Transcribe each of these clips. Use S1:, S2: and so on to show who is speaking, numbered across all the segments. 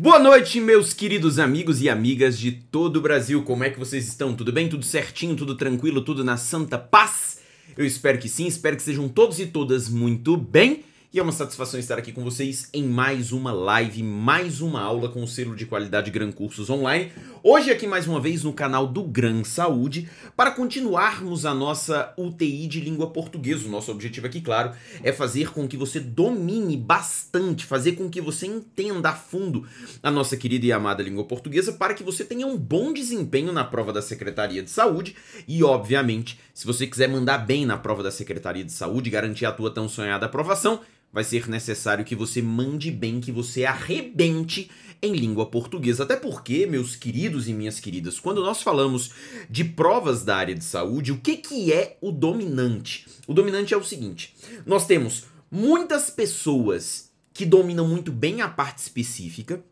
S1: Boa noite, meus queridos amigos e amigas de todo o Brasil. Como é que vocês estão? Tudo bem? Tudo certinho? Tudo tranquilo? Tudo na santa paz? Eu espero que sim, espero que sejam todos e todas muito bem. E é uma satisfação estar aqui com vocês em mais uma live, mais uma aula com o selo de qualidade Gran Cursos Online. Hoje aqui mais uma vez no canal do Gran Saúde para continuarmos a nossa UTI de língua portuguesa. O nosso objetivo aqui, claro, é fazer com que você domine bastante, fazer com que você entenda a fundo a nossa querida e amada língua portuguesa para que você tenha um bom desempenho na prova da Secretaria de Saúde e, obviamente, se você quiser mandar bem na prova da Secretaria de Saúde, garantir a tua tão sonhada aprovação, vai ser necessário que você mande bem, que você arrebente em língua portuguesa. Até porque, meus queridos e minhas queridas, quando nós falamos de provas da área de saúde, o que, que é o dominante? O dominante é o seguinte: nós temos muitas pessoas que dominam muito bem a parte específica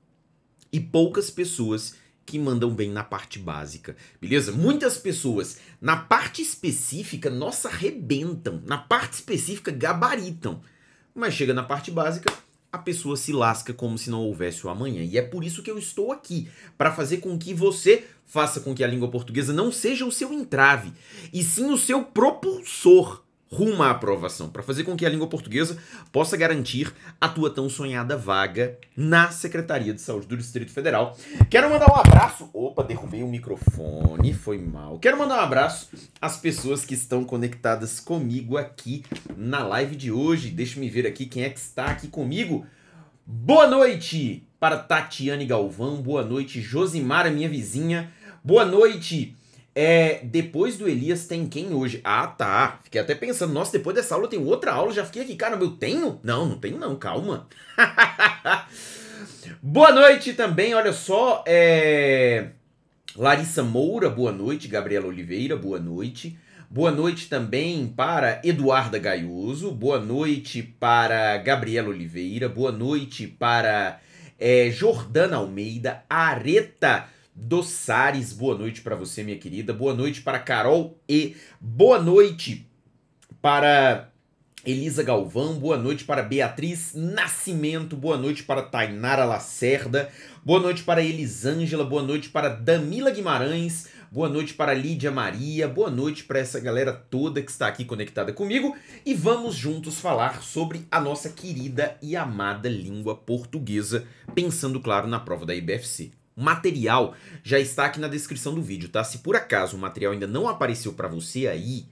S1: e poucas pessoas que mandam bem na parte básica, beleza? Muitas pessoas na parte específica, nossa, arrebentam, na parte específica, gabaritam. Mas chega na parte básica, a pessoa se lasca como se não houvesse o amanhã. E é por isso que eu estou aqui, para fazer com que você faça com que a língua portuguesa não seja o seu entrave, e sim o seu propulsor rumo à aprovação, para fazer com que a língua portuguesa possa garantir a tua tão sonhada vaga na Secretaria de Saúde do Distrito Federal. Quero mandar um abraço. Opa, derrubei o microfone, foi mal. Quero mandar um abraço às pessoas que estão conectadas comigo aqui na live de hoje. Deixa me ver aqui quem é que está aqui comigo. Boa noite para Tatiane Galvão, boa noite Josimara, minha vizinha. Boa noite é, depois do Elias tem quem hoje? Ah, tá. Fiquei até pensando, nossa, depois dessa aula tem outra aula, já fiquei aqui, cara eu tenho? Não, não tenho não, calma. boa noite também, olha só, é... Larissa Moura, boa noite, Gabriela Oliveira, boa noite. Boa noite também para Eduarda Gaioso, boa noite para Gabriela Oliveira, boa noite para é, Jordana Almeida, Areta Dossares, boa noite para você, minha querida. Boa noite para Carol E. Boa noite para Elisa Galvão. Boa noite para Beatriz Nascimento. Boa noite para Tainara Lacerda. Boa noite para Elisângela. Boa noite para Damila Guimarães. Boa noite para Lídia Maria. Boa noite para essa galera toda que está aqui conectada comigo. E vamos juntos falar sobre a nossa querida e amada língua portuguesa, pensando, claro, na prova da IBFC. O material já está aqui na descrição do vídeo, tá? Se por acaso o material ainda não apareceu para você aí,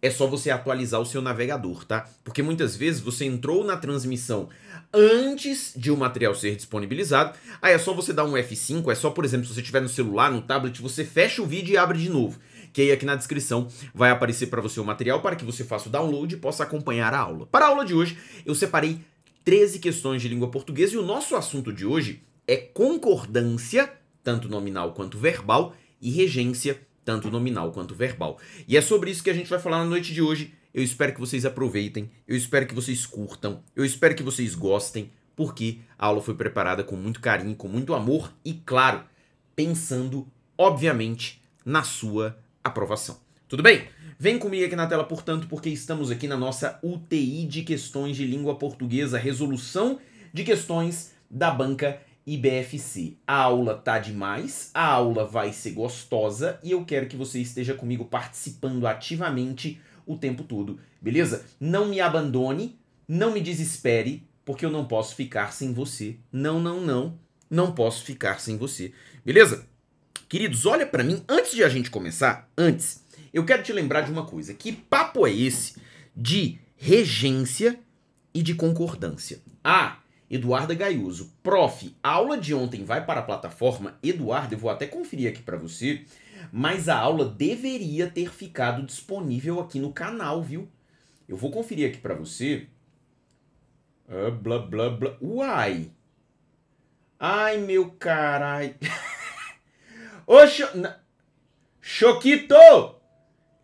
S1: é só você atualizar o seu navegador, tá? Porque muitas vezes você entrou na transmissão antes de o material ser disponibilizado, aí é só você dar um F5, é só, por exemplo, se você estiver no celular, no tablet, você fecha o vídeo e abre de novo, que aí aqui na descrição vai aparecer para você o material para que você faça o download e possa acompanhar a aula. Para a aula de hoje, eu separei 13 questões de língua portuguesa e o nosso assunto de hoje é concordância, tanto nominal quanto verbal, e regência, tanto nominal quanto verbal. E é sobre isso que a gente vai falar na noite de hoje. Eu espero que vocês aproveitem, eu espero que vocês curtam, eu espero que vocês gostem, porque a aula foi preparada com muito carinho, com muito amor e, claro, pensando, obviamente, na sua aprovação. Tudo bem? Vem comigo aqui na tela, portanto, porque estamos aqui na nossa UTI de questões de língua portuguesa, resolução de questões da banca IBFC. A aula tá demais, a aula vai ser gostosa e eu quero que você esteja comigo participando ativamente o tempo todo, beleza? Não me abandone, não me desespere, porque eu não posso ficar sem você. Não, não, não. Não posso ficar sem você. Beleza? Queridos, olha para mim, antes de a gente começar, antes, eu quero te lembrar de uma coisa. Que papo é esse de regência e de concordância? Ah, Eduarda Gaiuso. Prof, a aula de ontem vai para a plataforma. Eduardo, eu vou até conferir aqui para você, mas a aula deveria ter ficado disponível aqui no canal, viu? Eu vou conferir aqui para você. Uh, blá, blá, blá. Uai! Ai, meu carai. Ô, cho... Choquito!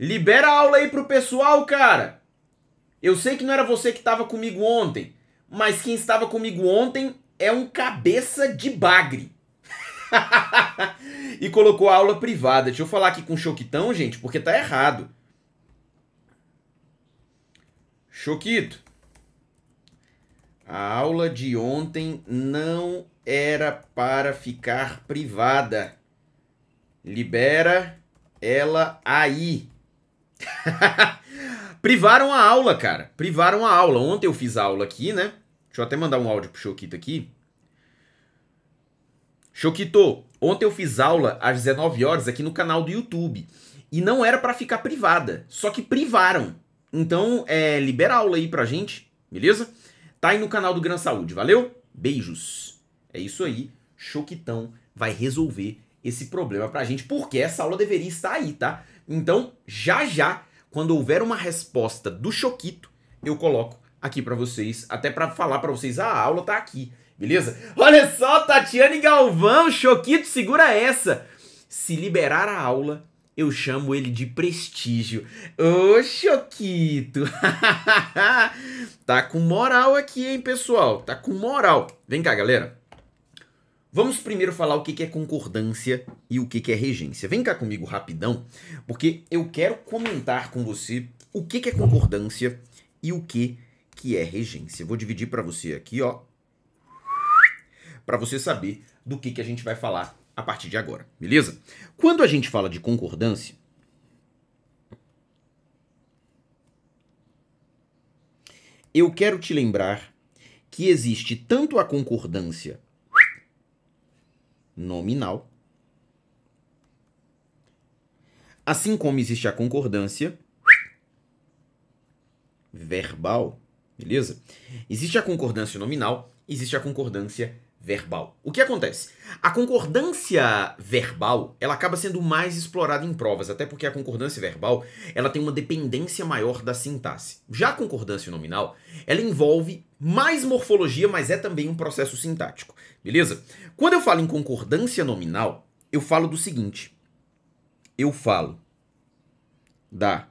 S1: Libera a aula aí pro pessoal, cara! Eu sei que não era você que tava comigo ontem, mas quem estava comigo ontem é um cabeça de bagre. e colocou a aula privada. Deixa eu falar aqui com o Choquitão, gente, porque tá errado. Choquito, a aula de ontem não era para ficar privada. Libera ela aí. Privaram a aula, cara. Privaram a aula. Ontem eu fiz aula aqui, né? Deixa eu até mandar um áudio pro Choquito aqui. Choquito, ontem eu fiz aula às 19 horas aqui no canal do YouTube. E não era para ficar privada, só que privaram. Então, é, libera aula aí pra gente, beleza? Tá aí no canal do Gran Saúde, valeu? Beijos. É isso aí. Choquitão vai resolver esse problema pra gente, porque essa aula deveria estar aí, tá? Então, já já quando houver uma resposta do Choquito, eu coloco aqui para vocês, até para falar para vocês, ah, a aula tá aqui, beleza? Olha só, Tatiane Galvão, Choquito, segura essa. Se liberar a aula, eu chamo ele de prestígio. Ô, Choquito! tá com moral aqui, hein, pessoal? Tá com moral. Vem cá, galera. Vamos primeiro falar o que é concordância e o que é regência. Vem cá comigo rapidão, porque eu quero comentar com você o que é concordância e o que que é regência. Vou dividir para você aqui, ó, para você saber do que que a gente vai falar a partir de agora, beleza? Quando a gente fala de concordância, eu quero te lembrar que existe tanto a concordância nominal. Assim como existe a concordância verbal, beleza? Existe a concordância nominal, existe a concordância verbal. O que acontece? A concordância verbal, ela acaba sendo mais explorada em provas, até porque a concordância verbal, ela tem uma dependência maior da sintaxe. Já a concordância nominal, ela envolve mais morfologia, mas é também um processo sintático beleza? Quando eu falo em concordância nominal, eu falo do seguinte: eu falo da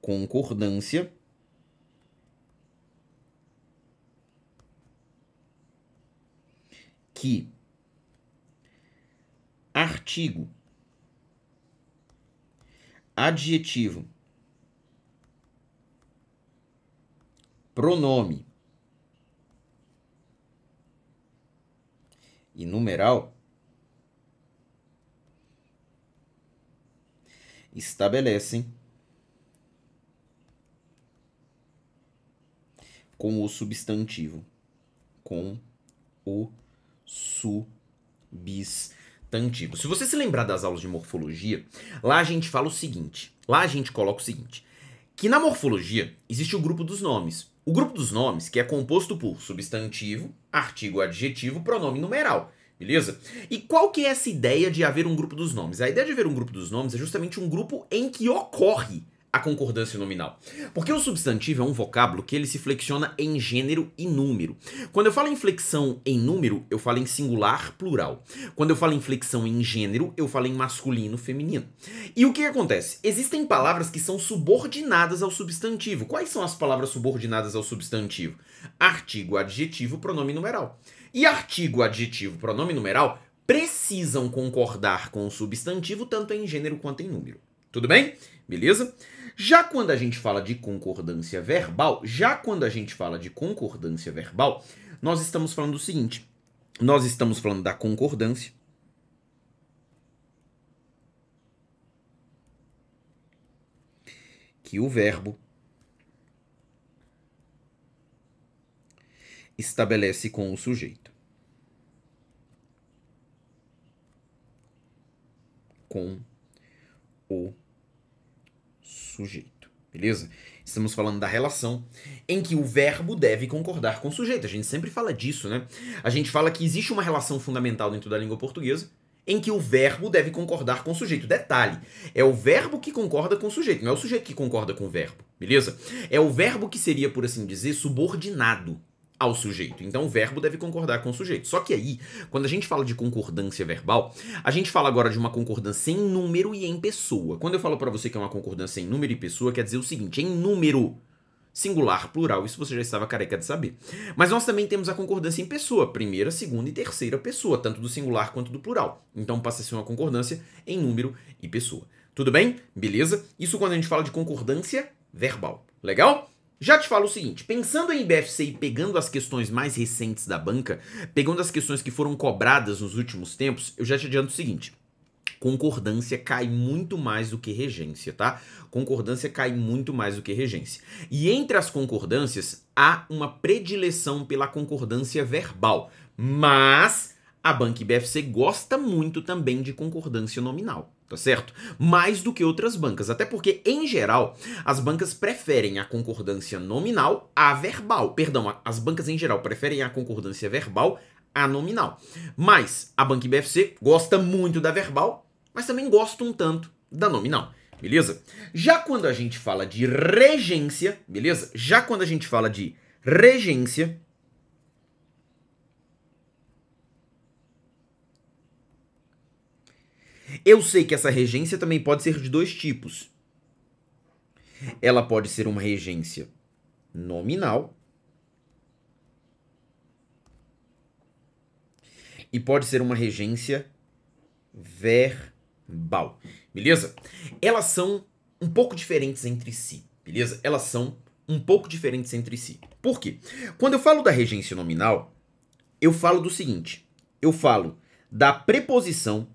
S1: concordância que artigo, adjetivo, pronome e numeral estabelecem com o substantivo, com o substantivo. Se você se lembrar das aulas de morfologia, lá a gente fala o seguinte, lá a gente coloca o seguinte, que na morfologia existe o grupo dos nomes, o grupo dos nomes, que é composto por substantivo, artigo, adjetivo, pronome numeral, beleza? E qual que é essa ideia de haver um grupo dos nomes? A ideia de haver um grupo dos nomes é justamente um grupo em que ocorre a concordância nominal. Porque o substantivo é um vocábulo que ele se flexiona em gênero e número. Quando eu falo em flexão em número, eu falo em singular, plural. Quando eu falo em flexão em gênero, eu falo em masculino, feminino. E o que acontece? Existem palavras que são subordinadas ao substantivo. Quais são as palavras subordinadas ao substantivo? Artigo, adjetivo, pronome numeral. E artigo, adjetivo, pronome numeral precisam concordar com o substantivo tanto em gênero quanto em número. Tudo bem? Beleza? Já quando a gente fala de concordância verbal, já quando a gente fala de concordância verbal, nós estamos falando do seguinte: nós estamos falando da concordância. Que o verbo estabelece com o sujeito. Com o sujeito. Beleza? Estamos falando da relação em que o verbo deve concordar com o sujeito. A gente sempre fala disso, né? A gente fala que existe uma relação fundamental dentro da língua portuguesa em que o verbo deve concordar com o sujeito. Detalhe, é o verbo que concorda com o sujeito, não é o sujeito que concorda com o verbo, beleza? É o verbo que seria, por assim dizer, subordinado ao sujeito. Então o verbo deve concordar com o sujeito. Só que aí, quando a gente fala de concordância verbal, a gente fala agora de uma concordância em número e em pessoa. Quando eu falo para você que é uma concordância em número e pessoa, quer dizer o seguinte, em número singular, plural, isso você já estava careca de saber. Mas nós também temos a concordância em pessoa, primeira, segunda e terceira pessoa, tanto do singular quanto do plural. Então passa a ser uma concordância em número e pessoa. Tudo bem? Beleza? Isso quando a gente fala de concordância verbal. Legal? Já te falo o seguinte, pensando em BFC e pegando as questões mais recentes da banca, pegando as questões que foram cobradas nos últimos tempos, eu já te adianto o seguinte, concordância cai muito mais do que regência, tá? Concordância cai muito mais do que regência. E entre as concordâncias, há uma predileção pela concordância verbal, mas a banca BFC gosta muito também de concordância nominal tá certo? Mais do que outras bancas, até porque, em geral, as bancas preferem a concordância nominal à verbal. Perdão, as bancas em geral preferem a concordância verbal à nominal. Mas a banca BFC gosta muito da verbal, mas também gosta um tanto da nominal. Beleza? Já quando a gente fala de regência, beleza? Já quando a gente fala de regência, Eu sei que essa regência também pode ser de dois tipos. Ela pode ser uma regência nominal e pode ser uma regência verbal. Beleza? Elas são um pouco diferentes entre si, beleza? Elas são um pouco diferentes entre si. Por quê? Quando eu falo da regência nominal, eu falo do seguinte: eu falo da preposição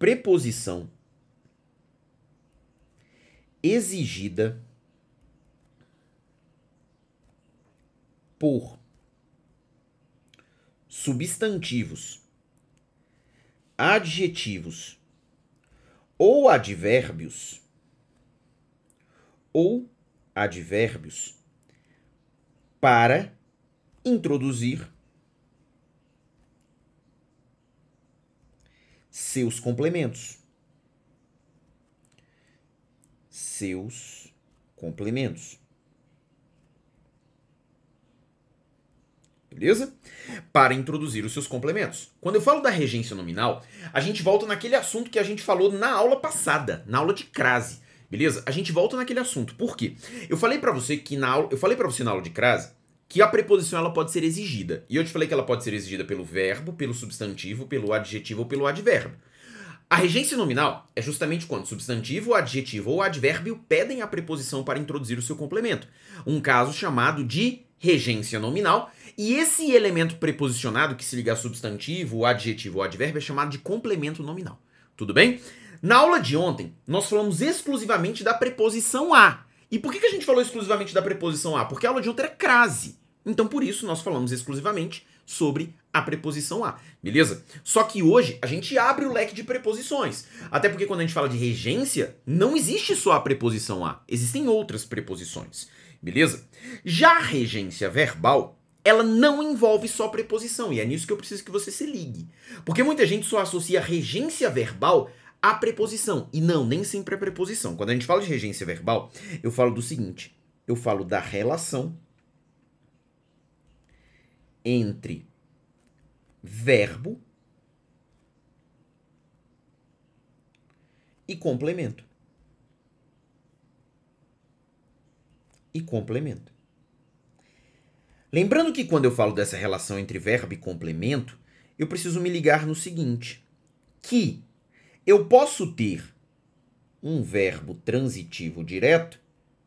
S1: preposição exigida por substantivos, adjetivos ou advérbios ou advérbios para introduzir seus complementos. Seus complementos. Beleza? Para introduzir os seus complementos. Quando eu falo da regência nominal, a gente volta naquele assunto que a gente falou na aula passada, na aula de crase. Beleza? A gente volta naquele assunto. Por quê? Eu falei para você que na aula, eu falei para você na aula de crase que a preposição ela pode ser exigida. E eu te falei que ela pode ser exigida pelo verbo, pelo substantivo, pelo adjetivo ou pelo advérbio. A regência nominal é justamente quando substantivo, adjetivo ou advérbio pedem a preposição para introduzir o seu complemento, um caso chamado de regência nominal, e esse elemento preposicionado que se liga a substantivo, adjetivo ou advérbio é chamado de complemento nominal. Tudo bem? Na aula de ontem, nós falamos exclusivamente da preposição a. E por que a gente falou exclusivamente da preposição a? Porque a aula de ontem era é crase. Então, por isso, nós falamos exclusivamente sobre a preposição a, beleza? Só que hoje a gente abre o leque de preposições. Até porque quando a gente fala de regência, não existe só a preposição a, existem outras preposições, beleza? Já a regência verbal, ela não envolve só preposição, e é nisso que eu preciso que você se ligue. Porque muita gente só associa regência verbal à preposição, e não, nem sempre a é preposição. Quando a gente fala de regência verbal, eu falo do seguinte: eu falo da relação entre verbo e complemento. E complemento. Lembrando que quando eu falo dessa relação entre verbo e complemento, eu preciso me ligar no seguinte: que eu posso ter um verbo transitivo direto,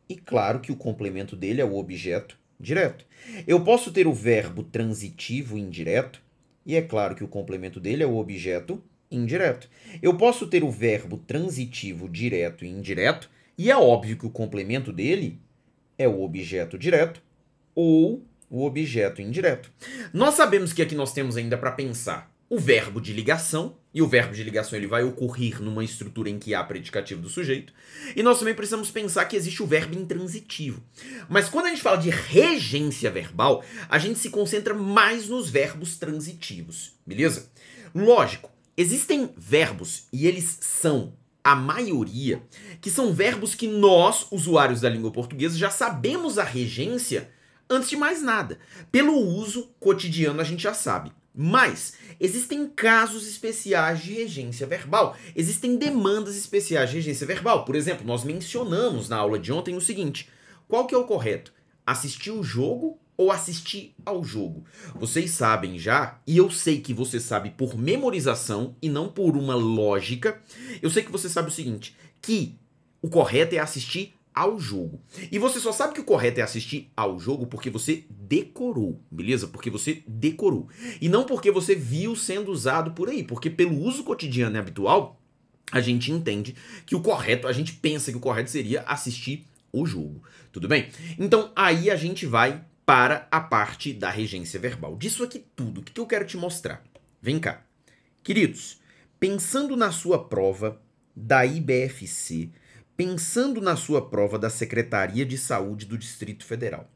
S1: e claro que o complemento dele é o objeto direto. Eu posso ter o verbo transitivo indireto, e é claro que o complemento dele é o objeto indireto. Eu posso ter o verbo transitivo direto e indireto, e é óbvio que o complemento dele é o objeto direto ou o objeto indireto. Nós sabemos que aqui nós temos ainda para pensar o verbo de ligação e o verbo de ligação ele vai ocorrer numa estrutura em que há predicativo do sujeito. E nós também precisamos pensar que existe o verbo intransitivo. Mas quando a gente fala de regência verbal, a gente se concentra mais nos verbos transitivos, beleza? Lógico, existem verbos e eles são a maioria que são verbos que nós, usuários da língua portuguesa, já sabemos a regência antes de mais nada. Pelo uso cotidiano a gente já sabe. Mas existem casos especiais de regência verbal, existem demandas especiais de regência verbal. Por exemplo, nós mencionamos na aula de ontem o seguinte: qual que é o correto? Assistir o jogo ou assistir ao jogo? Vocês sabem já, e eu sei que você sabe por memorização e não por uma lógica. Eu sei que você sabe o seguinte, que o correto é assistir ao jogo. E você só sabe que o correto é assistir ao jogo porque você decorou, beleza? Porque você decorou. E não porque você viu sendo usado por aí, porque pelo uso cotidiano e habitual, a gente entende que o correto, a gente pensa que o correto seria assistir o jogo, tudo bem? Então aí a gente vai para a parte da regência verbal. Disso aqui tudo, o que eu quero te mostrar? Vem cá. Queridos, pensando na sua prova da IBFC, pensando na sua prova da Secretaria de Saúde do Distrito Federal.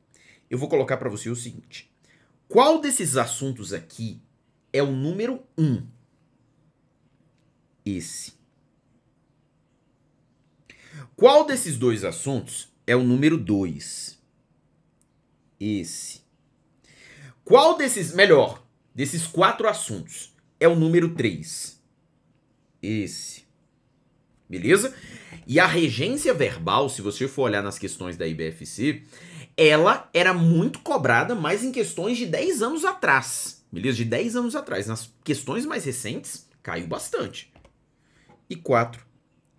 S1: Eu vou colocar para você o seguinte: qual desses assuntos aqui é o número um? Esse. Qual desses dois assuntos é o número dois? Esse. Qual desses, melhor, desses quatro assuntos é o número três? Esse. Beleza? E a regência verbal, se você for olhar nas questões da IBFC, ela era muito cobrada, mas em questões de 10 anos atrás. Beleza? De 10 anos atrás. Nas questões mais recentes, caiu bastante. E 4.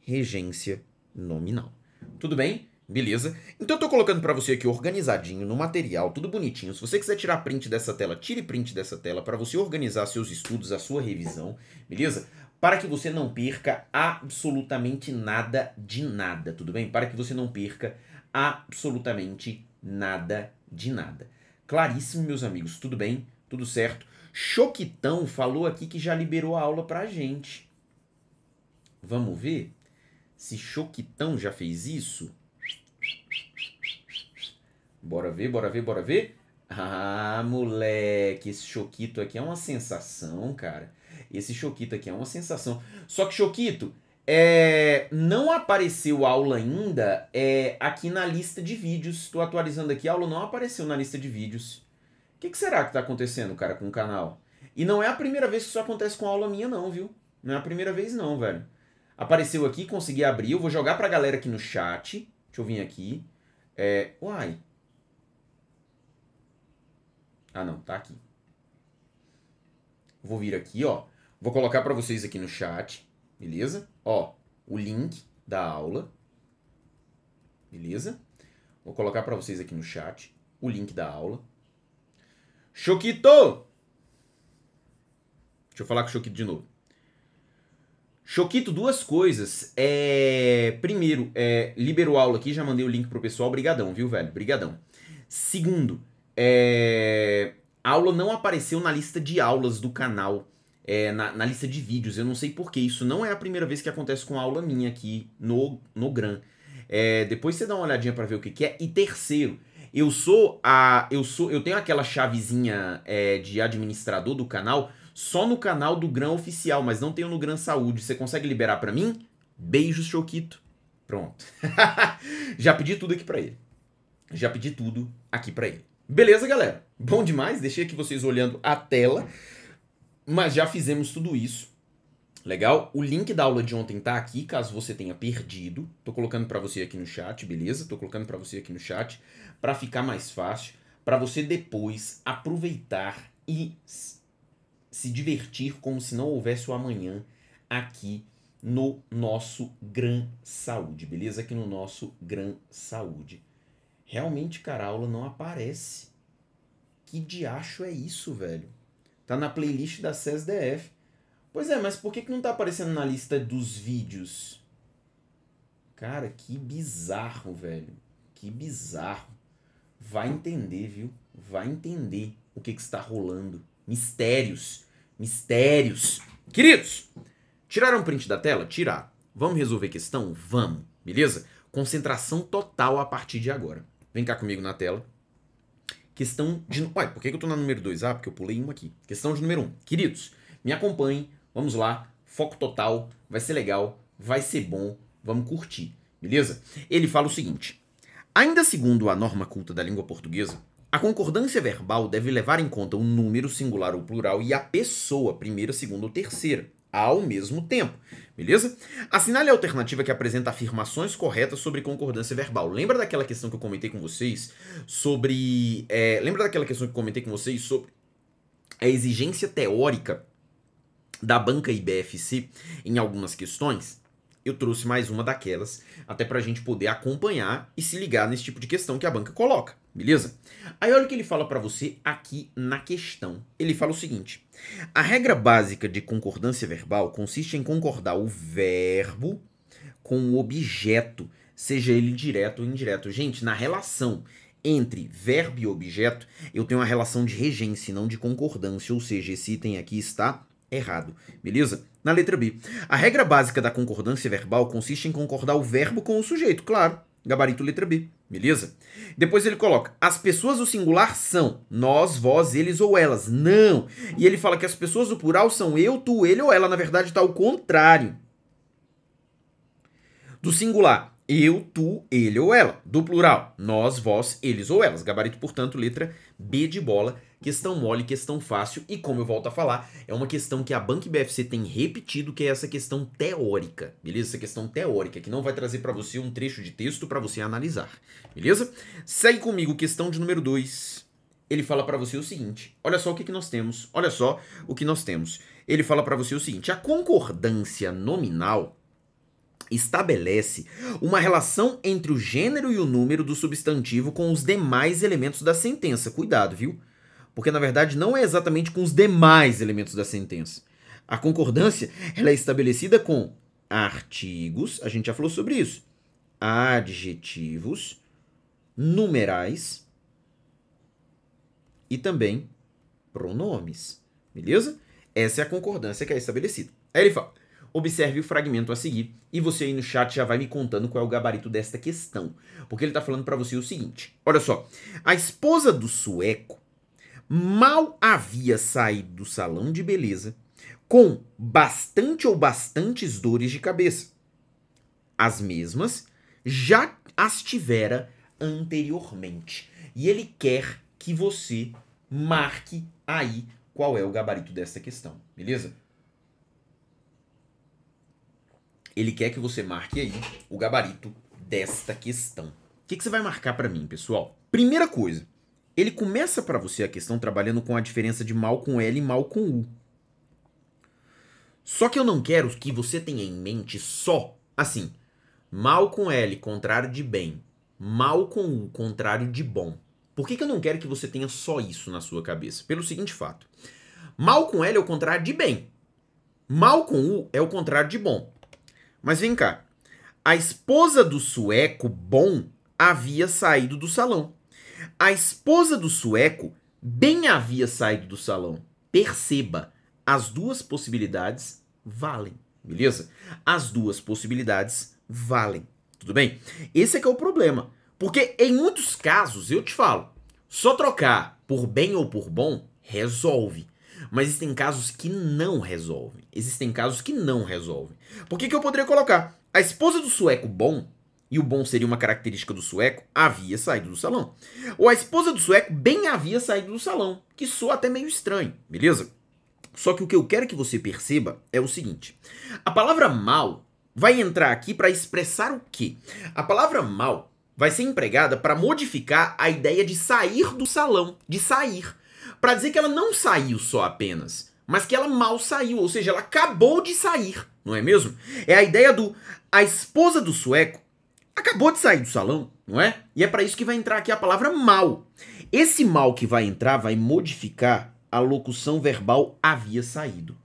S1: Regência nominal. Tudo bem? Beleza? Então eu tô colocando para você aqui organizadinho no material, tudo bonitinho. Se você quiser tirar print dessa tela, tire print dessa tela para você organizar seus estudos, a sua revisão, beleza? para que você não perca absolutamente nada de nada, tudo bem? Para que você não perca absolutamente nada de nada. Claríssimo, meus amigos, tudo bem? Tudo certo? Choquitão falou aqui que já liberou a aula pra gente. Vamos ver se Choquitão já fez isso? Bora ver, bora ver, bora ver. Ah, moleque, esse Choquito aqui é uma sensação, cara. Esse Choquito aqui é uma sensação. Só que Choquito é, não apareceu aula ainda é, aqui na lista de vídeos. Estou atualizando aqui, a aula não apareceu na lista de vídeos. O que, que, será que está acontecendo, cara, com o canal? E não é a primeira vez que isso acontece com a aula minha, não, viu? Não é a primeira vez, não, velho. Apareceu aqui, consegui abrir. Eu vou jogar para a galera aqui no chat. Deixa eu vir aqui. É, uai. Ah, não, tá aqui. Vou vir aqui, ó. Vou colocar para vocês aqui no chat, beleza? Ó, o link da aula, beleza? Vou colocar para vocês aqui no chat o link da aula. Choquito! Deixa eu falar com o Choquito de novo. Choquito, duas coisas. É, primeiro, é, liberou aula aqui, já mandei o link pro pessoal. Brigadão, viu, velho? Brigadão. Segundo, é, a aula não apareceu na lista de aulas do canal, é, na, na, lista de vídeos. Eu não sei porquê. Isso não é a primeira vez que acontece com aula minha aqui no, no Gran. É, depois você dá uma olhadinha para ver o que, que, é. E terceiro, eu sou a. Eu sou. Eu tenho aquela chavezinha é, de administrador do canal só no canal do Gran oficial, mas não tenho no Gran Saúde. Você consegue liberar para mim? Beijo, Choquito. Pronto. Já pedi tudo aqui para ele. Já pedi tudo aqui para ele. Beleza, galera? Bom demais, deixei aqui vocês olhando a tela, mas já fizemos tudo isso. Legal? O link da aula de ontem tá aqui, caso você tenha perdido. Tô colocando para você aqui no chat, beleza? Tô colocando para você aqui no chat para ficar mais fácil, para você depois aproveitar e se divertir como se não houvesse o amanhã aqui no nosso Gran Saúde, beleza? Aqui no nosso Gran Saúde. Realmente, cara, a aula não aparece que diacho é isso, velho? Tá na playlist da CESDF. Pois é, mas por que, que não tá aparecendo na lista dos vídeos? Cara, que bizarro, velho. Que bizarro. Vai entender, viu? Vai entender o que, que está rolando. Mistérios. Mistérios. Queridos, tiraram o print da tela? Tirar. Vamos resolver questão? Vamos. Beleza? Concentração total a partir de agora. Vem cá comigo na tela. Questão de. Ué, por que eu tô na número 2? Ah, porque eu pulei uma aqui. Questão de número 1. Um. Queridos, me acompanhem. Vamos lá. Foco total. Vai ser legal. Vai ser bom. Vamos curtir. Beleza? Ele fala o seguinte: ainda segundo a norma culta da língua portuguesa, a concordância verbal deve levar em conta o número singular ou plural e a pessoa, primeira, segunda ou terceira ao mesmo tempo. Beleza? Assinale a alternativa que apresenta afirmações corretas sobre concordância verbal. Lembra daquela questão que eu comentei com vocês sobre. É, lembra daquela questão que eu comentei com vocês sobre a exigência teórica da banca IBFC em algumas questões? eu trouxe mais uma daquelas, até para a gente poder acompanhar e se ligar nesse tipo de questão que a banca coloca, beleza? Aí olha o que ele fala para você aqui na questão. Ele fala o seguinte: a regra básica de concordância verbal consiste em concordar o verbo com o objeto, seja ele direto ou indireto. Gente, na relação entre verbo e objeto, eu tenho uma relação de regência, não de concordância, ou seja, esse item aqui está errado, beleza? na letra B. A regra básica da concordância verbal consiste em concordar o verbo com o sujeito, claro. Gabarito letra B, beleza? Depois ele coloca: as pessoas do singular são nós, vós, eles ou elas. Não! E ele fala que as pessoas do plural são eu, tu, ele ou ela. Na verdade, está ao contrário. Do singular, eu, tu, ele ou ela. Do plural, nós, vós, eles ou elas. Gabarito, portanto, letra B de bola Questão mole, questão fácil e, como eu volto a falar, é uma questão que a Bank BFC tem repetido, que é essa questão teórica, beleza? Essa questão teórica, que não vai trazer para você um trecho de texto para você analisar, beleza? Segue comigo, questão de número 2 ele fala para você o seguinte: olha só o que, que nós temos, olha só o que nós temos. Ele fala para você o seguinte: a concordância nominal estabelece uma relação entre o gênero e o número do substantivo com os demais elementos da sentença. Cuidado, viu? porque na verdade não é exatamente com os demais elementos da sentença. A concordância ela é estabelecida com artigos, a gente já falou sobre isso, adjetivos, numerais e também pronomes. Beleza? Essa é a concordância que é estabelecida. Aí ele fala: observe o fragmento a seguir e você aí no chat já vai me contando qual é o gabarito desta questão. Porque ele está falando para você o seguinte: olha só, a esposa do sueco mal havia saído do salão de beleza com bastante ou bastantes dores de cabeça. As mesmas já as tivera anteriormente. E ele quer que você marque aí qual é o gabarito dessa questão, beleza? Ele quer que você marque aí o gabarito desta questão. O que, que você vai marcar para mim, pessoal? Primeira coisa, ele começa para você a questão trabalhando com a diferença de mal com L e mal com U. Só que eu não quero que você tenha em mente só assim: mal com L, contrário de bem, mal com U, contrário de bom. Por que, que eu não quero que você tenha só isso na sua cabeça? Pelo seguinte fato: mal com L é o contrário de bem, mal com U é o contrário de bom. Mas vem cá, a esposa do sueco bom havia saído do salão. A esposa do sueco bem havia saído do salão. Perceba, as duas possibilidades valem, beleza? As duas possibilidades valem, tudo bem? Esse é que é o problema, porque em muitos casos, eu te falo, só trocar por bem ou por bom resolve. Mas existem casos que não resolvem. Existem casos que não resolvem. Por que, que eu poderia colocar? A esposa do sueco bom e o bom seria uma característica do sueco, havia saído do salão. Ou a esposa do sueco bem havia saído do salão, que soa até meio estranho, beleza? Só que o que eu quero que você perceba é o seguinte: a palavra mal vai entrar aqui para expressar o quê? A palavra mal vai ser empregada para modificar a ideia de sair do salão, de sair, para dizer que ela não saiu só apenas, mas que ela mal saiu, ou seja, ela acabou de sair, não é mesmo? É a ideia do a esposa do sueco acabou de sair do salão, não é? E é para isso que vai entrar aqui a palavra mal. Esse mal que vai entrar vai modificar a locução verbal havia saído.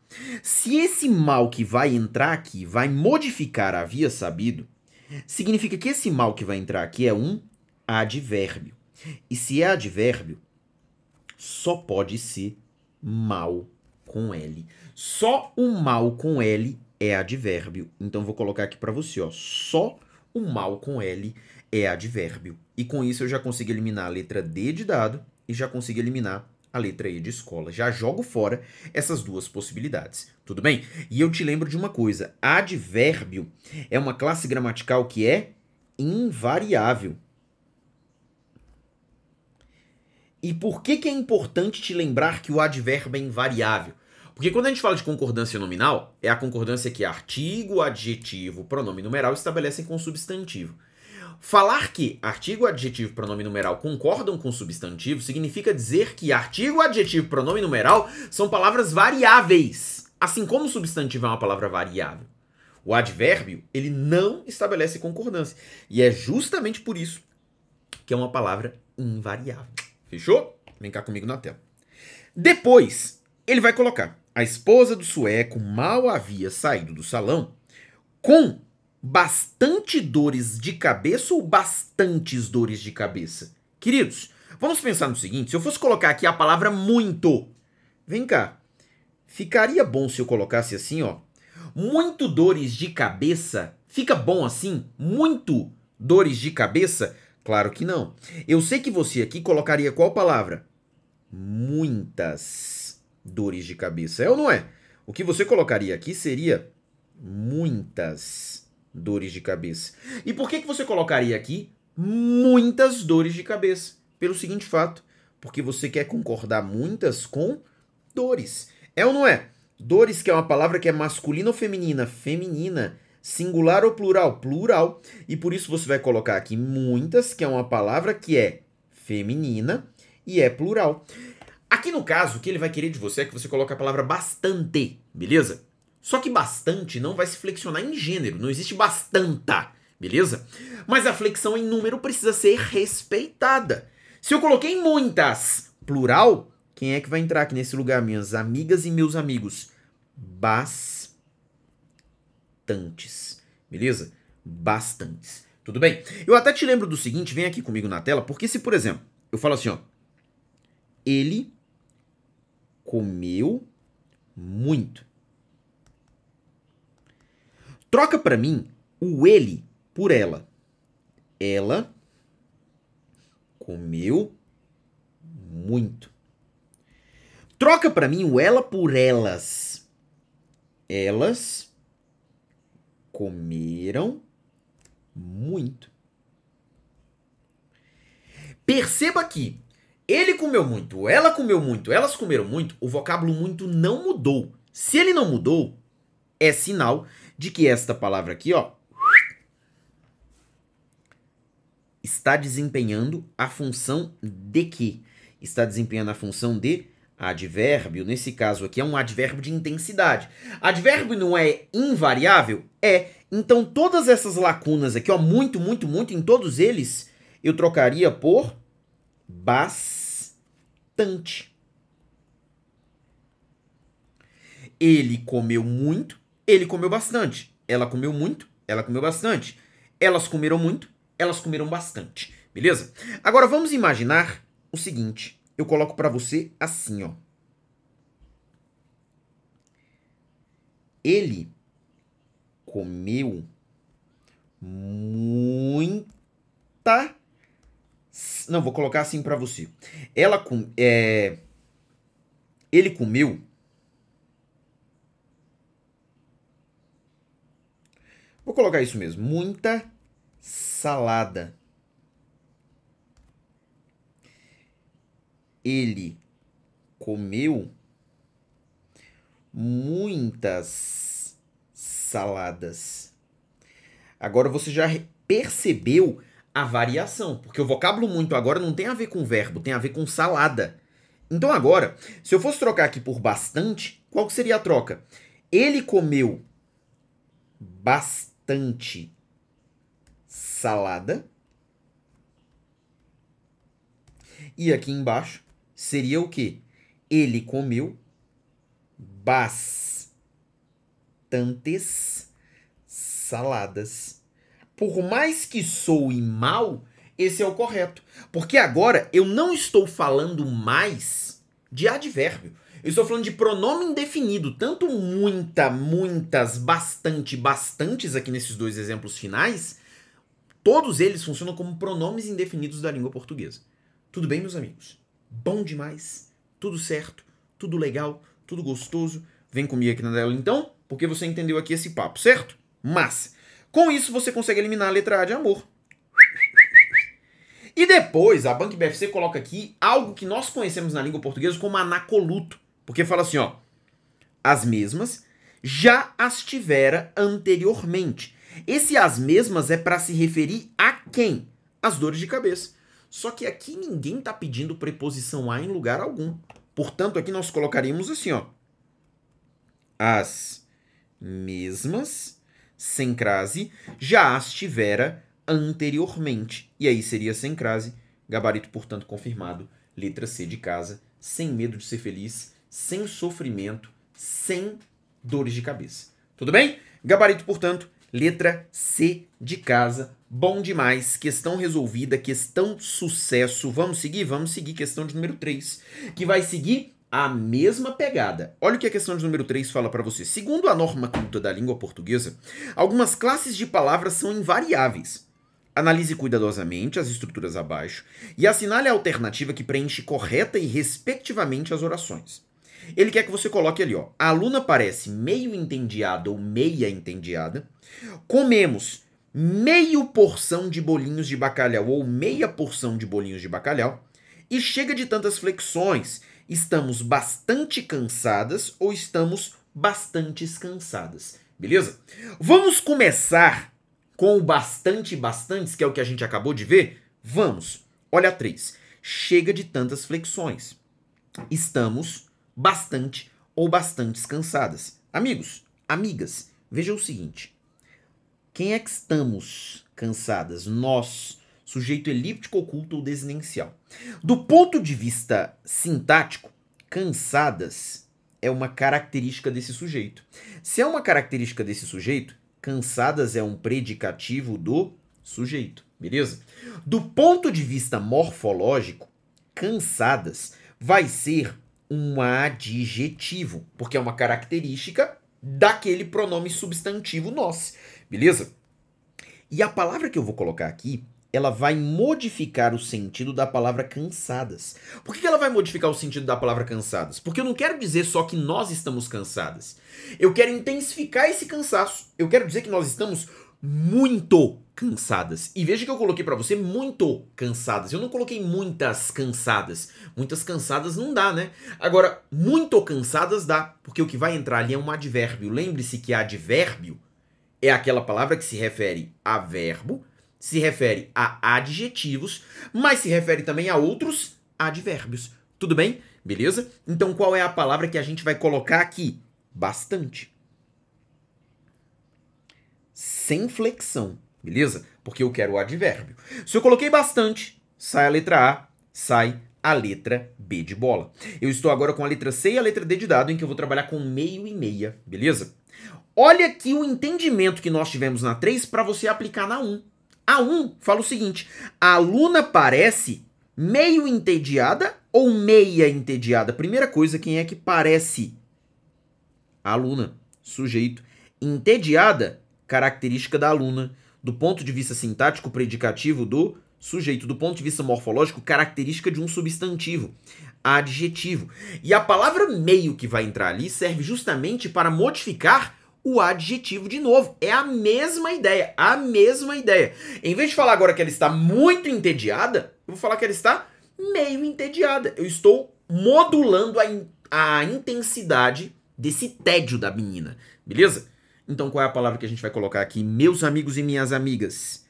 S1: Se esse mal que vai entrar aqui vai modificar havia sabido, significa que esse mal que vai entrar aqui é um advérbio. E se é advérbio, só pode ser mal com L. Só o mal com L é advérbio. Então vou colocar aqui para você, ó, só o mal com L é advérbio. E com isso eu já consigo eliminar a letra D de dado e já consigo eliminar a letra E de escola. Já jogo fora essas duas possibilidades. Tudo bem? E eu te lembro de uma coisa: advérbio é uma classe gramatical que é invariável. E por que, que é importante te lembrar que o advérbio é invariável? Porque quando a gente fala de concordância nominal, é a concordância que artigo, adjetivo, pronome numeral estabelecem com substantivo. Falar que artigo, adjetivo, pronome numeral concordam com substantivo significa dizer que artigo, adjetivo, pronome numeral são palavras variáveis, assim como substantivo é uma palavra variável. O advérbio, ele não estabelece concordância, e é justamente por isso que é uma palavra invariável. Fechou? Vem cá comigo na tela. Depois, ele vai colocar a esposa do sueco mal havia saído do salão, com bastante dores de cabeça ou bastantes dores de cabeça? Queridos, vamos pensar no seguinte: se eu fosse colocar aqui a palavra muito, vem cá, ficaria bom se eu colocasse assim, ó. Muito dores de cabeça? Fica bom assim? Muito dores de cabeça? Claro que não. Eu sei que você aqui colocaria qual palavra? Muitas dores de cabeça. É ou não é? O que você colocaria aqui seria muitas dores de cabeça. E por que, que você colocaria aqui muitas dores de cabeça? Pelo seguinte fato, porque você quer concordar muitas com dores. É ou não é? Dores, que é uma palavra que é masculina ou feminina? Feminina. Singular ou plural? Plural. E por isso você vai colocar aqui muitas, que é uma palavra que é feminina e é plural. Aqui no caso, o que ele vai querer de você é que você coloque a palavra bastante, beleza? Só que bastante não vai se flexionar em gênero, não existe bastanta, beleza? Mas a flexão em número precisa ser respeitada. Se eu coloquei muitas, plural, quem é que vai entrar aqui nesse lugar, minhas amigas e meus amigos? Bastantes, beleza? Bastantes. Tudo bem? Eu até te lembro do seguinte, vem aqui comigo na tela, porque se, por exemplo, eu falo assim, ó, ele comeu muito. Troca para mim o ele por ela. Ela comeu muito. Troca para mim o ela por elas. Elas comeram muito. Perceba que ele comeu muito, ela comeu muito, elas comeram muito, o vocábulo muito não mudou. Se ele não mudou, é sinal de que esta palavra aqui, ó, está desempenhando a função de que? Está desempenhando a função de advérbio. Nesse caso aqui é um advérbio de intensidade. Advérbio não é invariável? É. Então todas essas lacunas aqui, ó, muito, muito, muito, em todos eles, eu trocaria por bastante. Ele comeu muito, ele comeu bastante. Ela comeu muito, ela comeu bastante. Elas comeram muito, elas comeram bastante. Beleza? Agora vamos imaginar o seguinte. Eu coloco para você assim, ó. Ele comeu muita não, vou colocar assim para você. Ela com, é, ele comeu Vou colocar isso mesmo, muita salada. Ele comeu muitas saladas. Agora você já percebeu a variação, porque o vocábulo muito agora não tem a ver com verbo, tem a ver com salada. Então agora, se eu fosse trocar aqui por bastante, qual seria a troca? Ele comeu bastante salada. E aqui embaixo seria o quê? Ele comeu bastantes saladas por mais que soe mal, esse é o correto. Porque agora eu não estou falando mais de advérbio. Eu estou falando de pronome indefinido, tanto muita, muitas, bastante, bastantes aqui nesses dois exemplos finais, todos eles funcionam como pronomes indefinidos da língua portuguesa. Tudo bem, meus amigos? Bom demais, tudo certo, tudo legal, tudo gostoso. Vem comigo aqui na tela então, porque você entendeu aqui esse papo, certo? Mas com isso, você consegue eliminar a letra A de amor. E depois, a Bank BFC coloca aqui algo que nós conhecemos na língua portuguesa como anacoluto. Porque fala assim, ó. As mesmas já as tivera anteriormente. Esse as mesmas é para se referir a quem? As dores de cabeça. Só que aqui ninguém está pedindo preposição a em lugar algum. Portanto, aqui nós colocaríamos assim, ó. As mesmas sem crase, já as tivera anteriormente. E aí seria sem crase, gabarito, portanto, confirmado. Letra C de casa, sem medo de ser feliz, sem sofrimento, sem dores de cabeça. Tudo bem? Gabarito, portanto, letra C de casa. Bom demais, questão resolvida, questão sucesso. Vamos seguir? Vamos seguir questão de número 3, que vai seguir a mesma pegada. Olha o que a questão de número 3 fala para você. Segundo a norma culta da língua portuguesa, algumas classes de palavras são invariáveis. Analise cuidadosamente as estruturas abaixo e assinale a alternativa que preenche correta e respectivamente as orações. Ele quer que você coloque ali, ó. A aluna parece meio entendiada ou meia entendiada. Comemos meio porção de bolinhos de bacalhau ou meia porção de bolinhos de bacalhau. E chega de tantas flexões estamos bastante cansadas ou estamos bastante cansadas, beleza? Vamos começar com o bastante bastantes, que é o que a gente acabou de ver? Vamos. Olha a 3. Chega de tantas flexões. Estamos bastante ou bastante cansadas. Amigos, amigas, veja o seguinte. Quem é que estamos cansadas? Nós sujeito elíptico oculto ou desinencial. Do ponto de vista sintático, cansadas é uma característica desse sujeito. Se é uma característica desse sujeito, cansadas é um predicativo do sujeito, beleza? Do ponto de vista morfológico, cansadas vai ser um adjetivo, porque é uma característica daquele pronome substantivo nós, beleza? E a palavra que eu vou colocar aqui ela vai modificar o sentido da palavra cansadas. Por que ela vai modificar o sentido da palavra cansadas? Porque eu não quero dizer só que nós estamos cansadas. Eu quero intensificar esse cansaço. Eu quero dizer que nós estamos muito cansadas. E veja que eu coloquei para você muito cansadas. Eu não coloquei muitas cansadas. Muitas cansadas não dá, né? Agora, muito cansadas dá, porque o que vai entrar ali é um advérbio. Lembre-se que advérbio é aquela palavra que se refere a verbo se refere a adjetivos, mas se refere também a outros advérbios. Tudo bem? Beleza? Então qual é a palavra que a gente vai colocar aqui? Bastante. Sem flexão, beleza? Porque eu quero o advérbio. Se eu coloquei bastante, sai a letra A, sai a letra B de bola. Eu estou agora com a letra C e a letra D de dado, em que eu vou trabalhar com meio e meia, beleza? Olha aqui o entendimento que nós tivemos na 3 para você aplicar na 1. A 1 um fala o seguinte: a aluna parece meio entediada ou meia entediada? Primeira coisa, quem é que parece? A aluna, sujeito. Entediada, característica da aluna. Do ponto de vista sintático, predicativo do sujeito. Do ponto de vista morfológico, característica de um substantivo, adjetivo. E a palavra meio que vai entrar ali serve justamente para modificar o adjetivo de novo. É a mesma ideia, a mesma ideia. Em vez de falar agora que ela está muito entediada, eu vou falar que ela está meio entediada. Eu estou modulando a, in a intensidade desse tédio da menina, beleza? Então qual é a palavra que a gente vai colocar aqui, meus amigos e minhas amigas?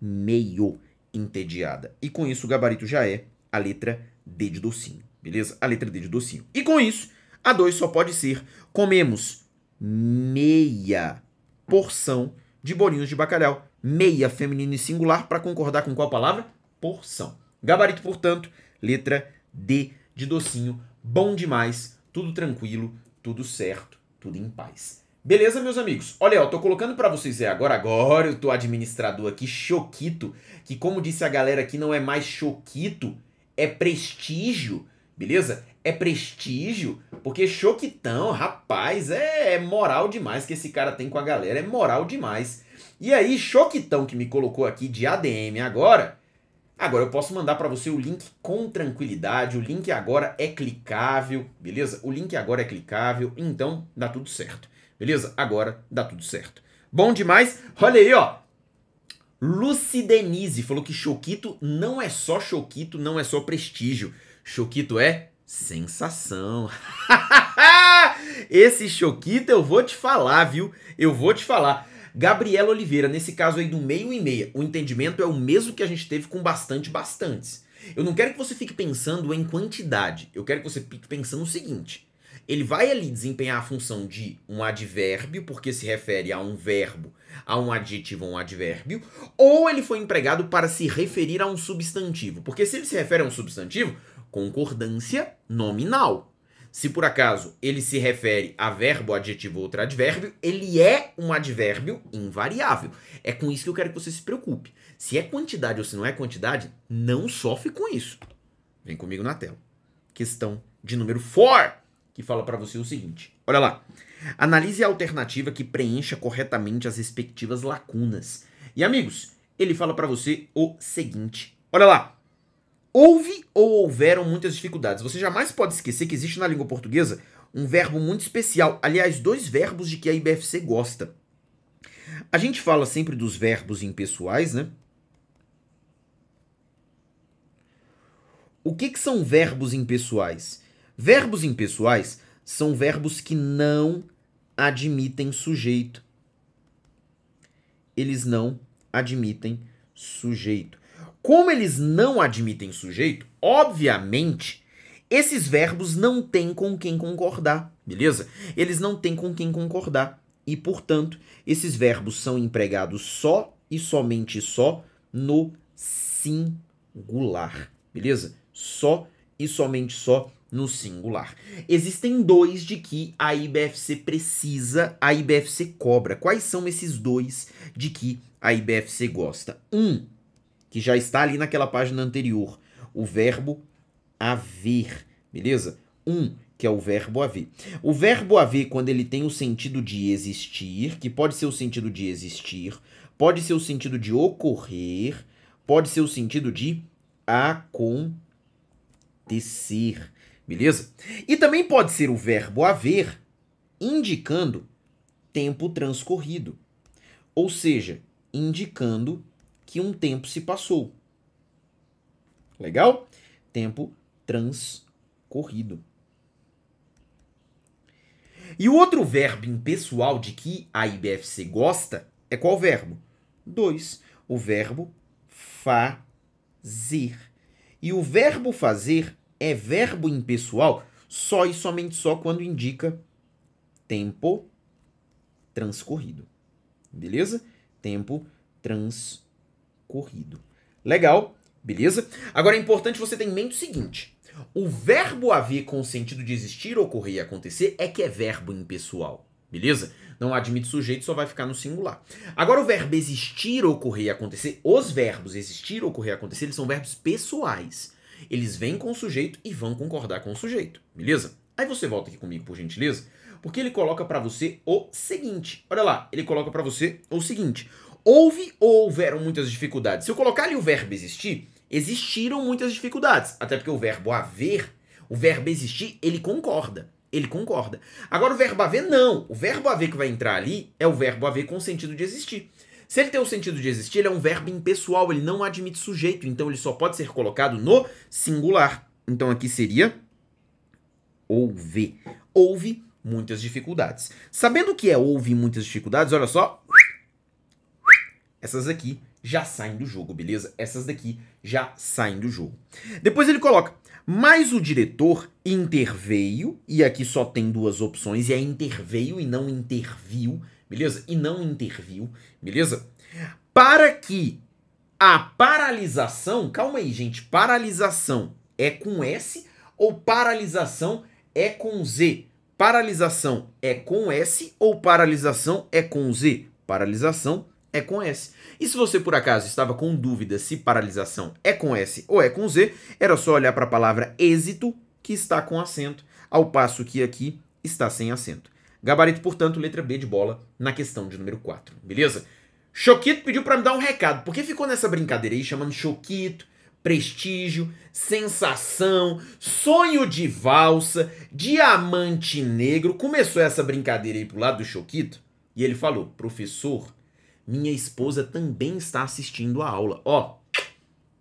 S1: Meio entediada. E com isso o gabarito já é a letra D de docinho, beleza? A letra D de docinho. E com isso, a 2 só pode ser comemos meia porção de bolinhos de bacalhau. Meia feminino e singular para concordar com qual palavra? Porção. Gabarito, portanto, letra D de docinho. Bom demais, tudo tranquilo, tudo certo, tudo em paz. Beleza, meus amigos? Olha, eu tô colocando para vocês é agora, agora eu tô administrador aqui, Choquito, que como disse a galera aqui, não é mais Choquito, é prestígio, beleza? é prestígio, porque Choquitão, rapaz, é, é, moral demais que esse cara tem com a galera, é moral demais. E aí, Choquitão que me colocou aqui de ADM agora, agora eu posso mandar para você o link com tranquilidade, o link agora é clicável, beleza? O link agora é clicável, então dá tudo certo, beleza? Agora dá tudo certo. Bom demais, olha aí, ó, Lucy falou que Choquito não é só Choquito, não é só prestígio. Choquito é Sensação! Esse choquito eu vou te falar, viu? Eu vou te falar. Gabriela Oliveira, nesse caso aí do meio e meia, o entendimento é o mesmo que a gente teve com bastante bastantes. Eu não quero que você fique pensando em quantidade, eu quero que você fique pensando o seguinte: ele vai ali desempenhar a função de um advérbio, porque se refere a um verbo, a um adjetivo ou um advérbio, ou ele foi empregado para se referir a um substantivo. Porque se ele se refere a um substantivo, concordância nominal. Se por acaso ele se refere a verbo, adjetivo ou outro advérbio, ele é um advérbio invariável. É com isso que eu quero que você se preocupe. Se é quantidade ou se não é quantidade, não sofre com isso. Vem comigo na tela. Questão de número 4, que fala para você o seguinte. Olha lá. Analise a alternativa que preencha corretamente as respectivas lacunas. E amigos, ele fala para você o seguinte. Olha lá. Houve ou houveram muitas dificuldades. Você jamais pode esquecer que existe na língua portuguesa um verbo muito especial. Aliás, dois verbos de que a IBFC gosta. A gente fala sempre dos verbos impessoais, né? O que, que são verbos impessoais? Verbos impessoais são verbos que não admitem sujeito. Eles não admitem sujeito. Como eles não admitem sujeito, obviamente, esses verbos não têm com quem concordar, beleza? Eles não têm com quem concordar. E, portanto, esses verbos são empregados só e somente só no singular, beleza? Só e somente só no singular. Existem dois de que a IBFC precisa, a IBFC cobra. Quais são esses dois de que a IBFC gosta? Um, que já está ali naquela página anterior. O verbo haver, beleza? Um, que é o verbo haver. O verbo haver, quando ele tem o sentido de existir, que pode ser o sentido de existir, pode ser o sentido de ocorrer, pode ser o sentido de acontecer, beleza? E também pode ser o verbo haver indicando tempo transcorrido, ou seja, indicando que um tempo se passou. Legal? Tempo transcorrido. E o outro verbo impessoal de que a IBFC gosta é qual verbo? Dois. O verbo fazer. E o verbo fazer é verbo impessoal só e somente só quando indica tempo transcorrido. Beleza? Tempo transcorrido corrido. Legal, beleza? Agora é importante você ter em mente o seguinte: o verbo haver com o sentido de existir, ocorrer e acontecer é que é verbo impessoal. Beleza? Não admite sujeito, só vai ficar no singular. Agora, o verbo existir, ocorrer e acontecer, os verbos existir, ocorrer e acontecer, eles são verbos pessoais. Eles vêm com o sujeito e vão concordar com o sujeito, beleza? Aí você volta aqui comigo, por gentileza, porque ele coloca para você o seguinte. Olha lá, ele coloca para você o seguinte. Houve ou houveram muitas dificuldades? Se eu colocar ali o verbo existir, existiram muitas dificuldades. Até porque o verbo haver, o verbo existir, ele concorda. Ele concorda. Agora, o verbo haver, não. O verbo haver que vai entrar ali é o verbo haver com o sentido de existir. Se ele tem o sentido de existir, ele é um verbo impessoal, ele não admite sujeito, então ele só pode ser colocado no singular. Então aqui seria houve. Houve muitas dificuldades. Sabendo que é houve muitas dificuldades, olha só, essas aqui já saem do jogo, beleza? Essas daqui já saem do jogo. Depois ele coloca, mas o diretor interveio, e aqui só tem duas opções, e é interveio e não interviu, beleza? E não interviu, beleza? Para que a paralisação, calma aí, gente, paralisação é com S ou paralisação é com Z? Paralisação é com S ou paralisação é com Z? Paralisação é com S. E se você por acaso estava com dúvida se paralisação é com S ou é com Z, era só olhar para a palavra êxito, que está com acento, ao passo que aqui está sem acento. Gabarito, portanto, letra B de bola na questão de número 4, beleza? Choquito pediu para me dar um recado, porque ficou nessa brincadeira aí chamando Choquito, prestígio, sensação, sonho de valsa, diamante negro. Começou essa brincadeira aí pro lado do Choquito e ele falou: professor, minha esposa também está assistindo a aula. Ó,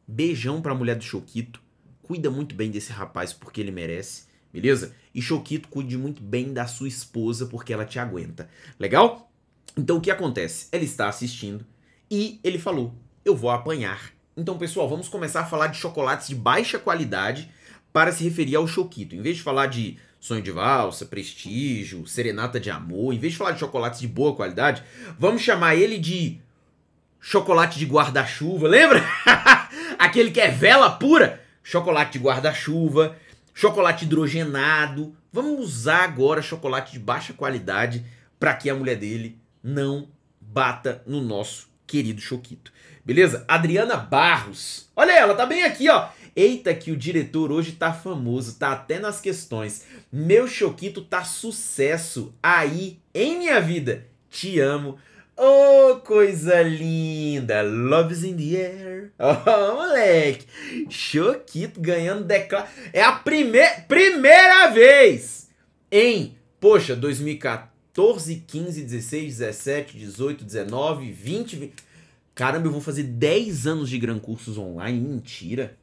S1: beijão pra mulher do Choquito. Cuida muito bem desse rapaz porque ele merece, beleza? E Choquito, cuide muito bem da sua esposa porque ela te aguenta. Legal? Então o que acontece? Ela está assistindo e ele falou: Eu vou apanhar. Então, pessoal, vamos começar a falar de chocolates de baixa qualidade para se referir ao Choquito. Em vez de falar de Sonho de Valsa, Prestígio, Serenata de Amor, em vez de falar de chocolates de boa qualidade, vamos chamar ele de chocolate de guarda-chuva, lembra? Aquele que é vela pura, chocolate de guarda-chuva, chocolate hidrogenado. Vamos usar agora chocolate de baixa qualidade para que a mulher dele não bata no nosso querido Choquito. Beleza? Adriana Barros. Olha ela, tá bem aqui, ó. Eita que o diretor hoje tá famoso, tá até nas questões. Meu Choquito tá sucesso aí em minha vida. Te amo. Oh, coisa linda! Love's in the air. Oh, moleque! Choquito ganhando decla. É a primeir... primeira vez em, poxa, 2014, 15, 16, 17, 18, 19, 20. 20... Caramba, eu vou fazer 10 anos de Gran Cursos Online. Mentira!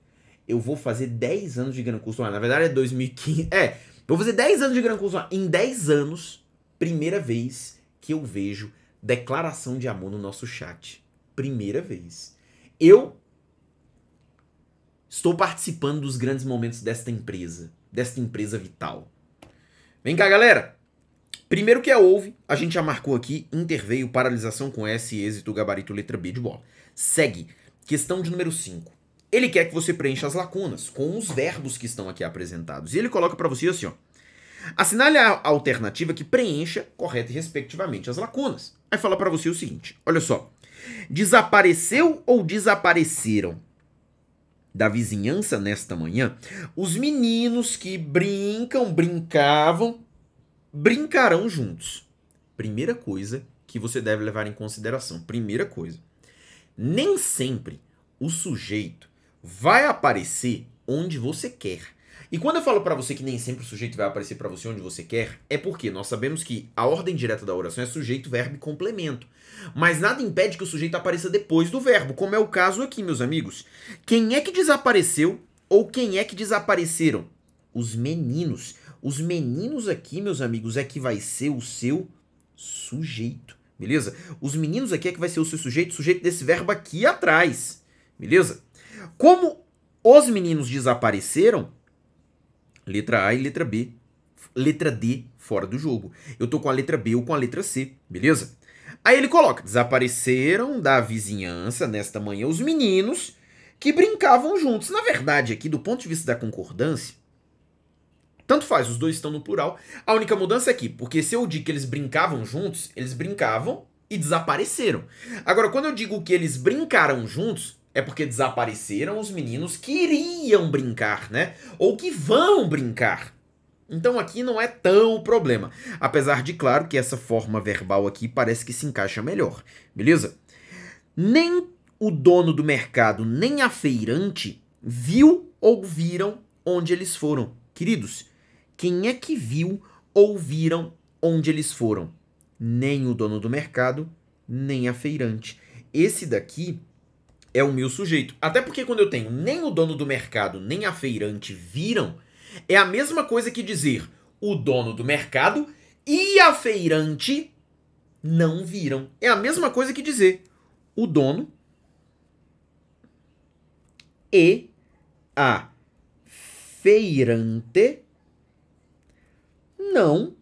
S1: eu vou fazer 10 anos de Gran Curso Na verdade é 2015. É, vou fazer 10 anos de Gran Curso Em 10 anos, primeira vez que eu vejo declaração de amor no nosso chat. Primeira vez. Eu estou participando dos grandes momentos desta empresa, desta empresa vital. Vem cá, galera. Primeiro que é houve, a gente já marcou aqui, interveio, paralisação com S, êxito, gabarito, letra B de bola. Segue. Questão de número 5. Ele quer que você preencha as lacunas com os verbos que estão aqui apresentados. E ele coloca para você assim, ó. Assinale a alternativa que preencha correta e respectivamente as lacunas. Aí fala para você o seguinte, olha só. Desapareceu ou desapareceram da vizinhança nesta manhã os meninos que brincam, brincavam, brincarão juntos. Primeira coisa que você deve levar em consideração. Primeira coisa. Nem sempre o sujeito vai aparecer onde você quer. E quando eu falo para você que nem sempre o sujeito vai aparecer para você onde você quer, é porque nós sabemos que a ordem direta da oração é sujeito, verbo e complemento. Mas nada impede que o sujeito apareça depois do verbo, como é o caso aqui, meus amigos. Quem é que desapareceu ou quem é que desapareceram? Os meninos. Os meninos aqui, meus amigos, é que vai ser o seu sujeito, beleza? Os meninos aqui é que vai ser o seu sujeito, sujeito desse verbo aqui atrás, beleza? Como os meninos desapareceram, letra A e letra B, letra D fora do jogo. Eu tô com a letra B ou com a letra C, beleza? Aí ele coloca: desapareceram da vizinhança nesta manhã os meninos que brincavam juntos. Na verdade, aqui, do ponto de vista da concordância, tanto faz, os dois estão no plural. A única mudança é aqui, porque se eu digo que eles brincavam juntos, eles brincavam e desapareceram. Agora, quando eu digo que eles brincaram juntos, é porque desapareceram os meninos que iriam brincar, né? Ou que vão brincar. Então aqui não é tão o problema. Apesar de, claro, que essa forma verbal aqui parece que se encaixa melhor, beleza? Nem o dono do mercado, nem a feirante viu ou viram onde eles foram. Queridos, quem é que viu ou viram onde eles foram? Nem o dono do mercado, nem a feirante. Esse daqui é o meu sujeito. Até porque quando eu tenho nem o dono do mercado, nem a feirante viram, é a mesma coisa que dizer o dono do mercado e a feirante não viram. É a mesma coisa que dizer o dono e a feirante não.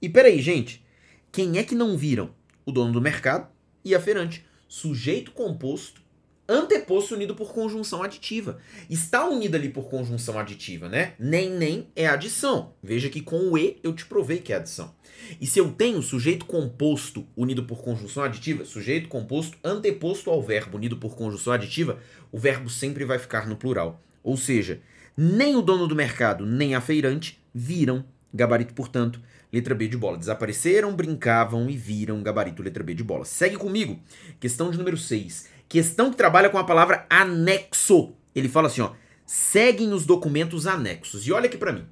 S1: E peraí, gente. Quem é que não viram? O dono do mercado e a feirante. Sujeito composto anteposto unido por conjunção aditiva. Está unido ali por conjunção aditiva, né? Nem, nem é adição. Veja que com o E eu te provei que é adição. E se eu tenho sujeito composto unido por conjunção aditiva, sujeito composto anteposto ao verbo unido por conjunção aditiva, o verbo sempre vai ficar no plural. Ou seja, nem o dono do mercado, nem a feirante viram gabarito, portanto, letra B de bola. Desapareceram, brincavam e viram gabarito, letra B de bola. Segue comigo. Questão de número 6. Questão que trabalha com a palavra anexo. Ele fala assim, ó, seguem os documentos anexos. E olha aqui para mim.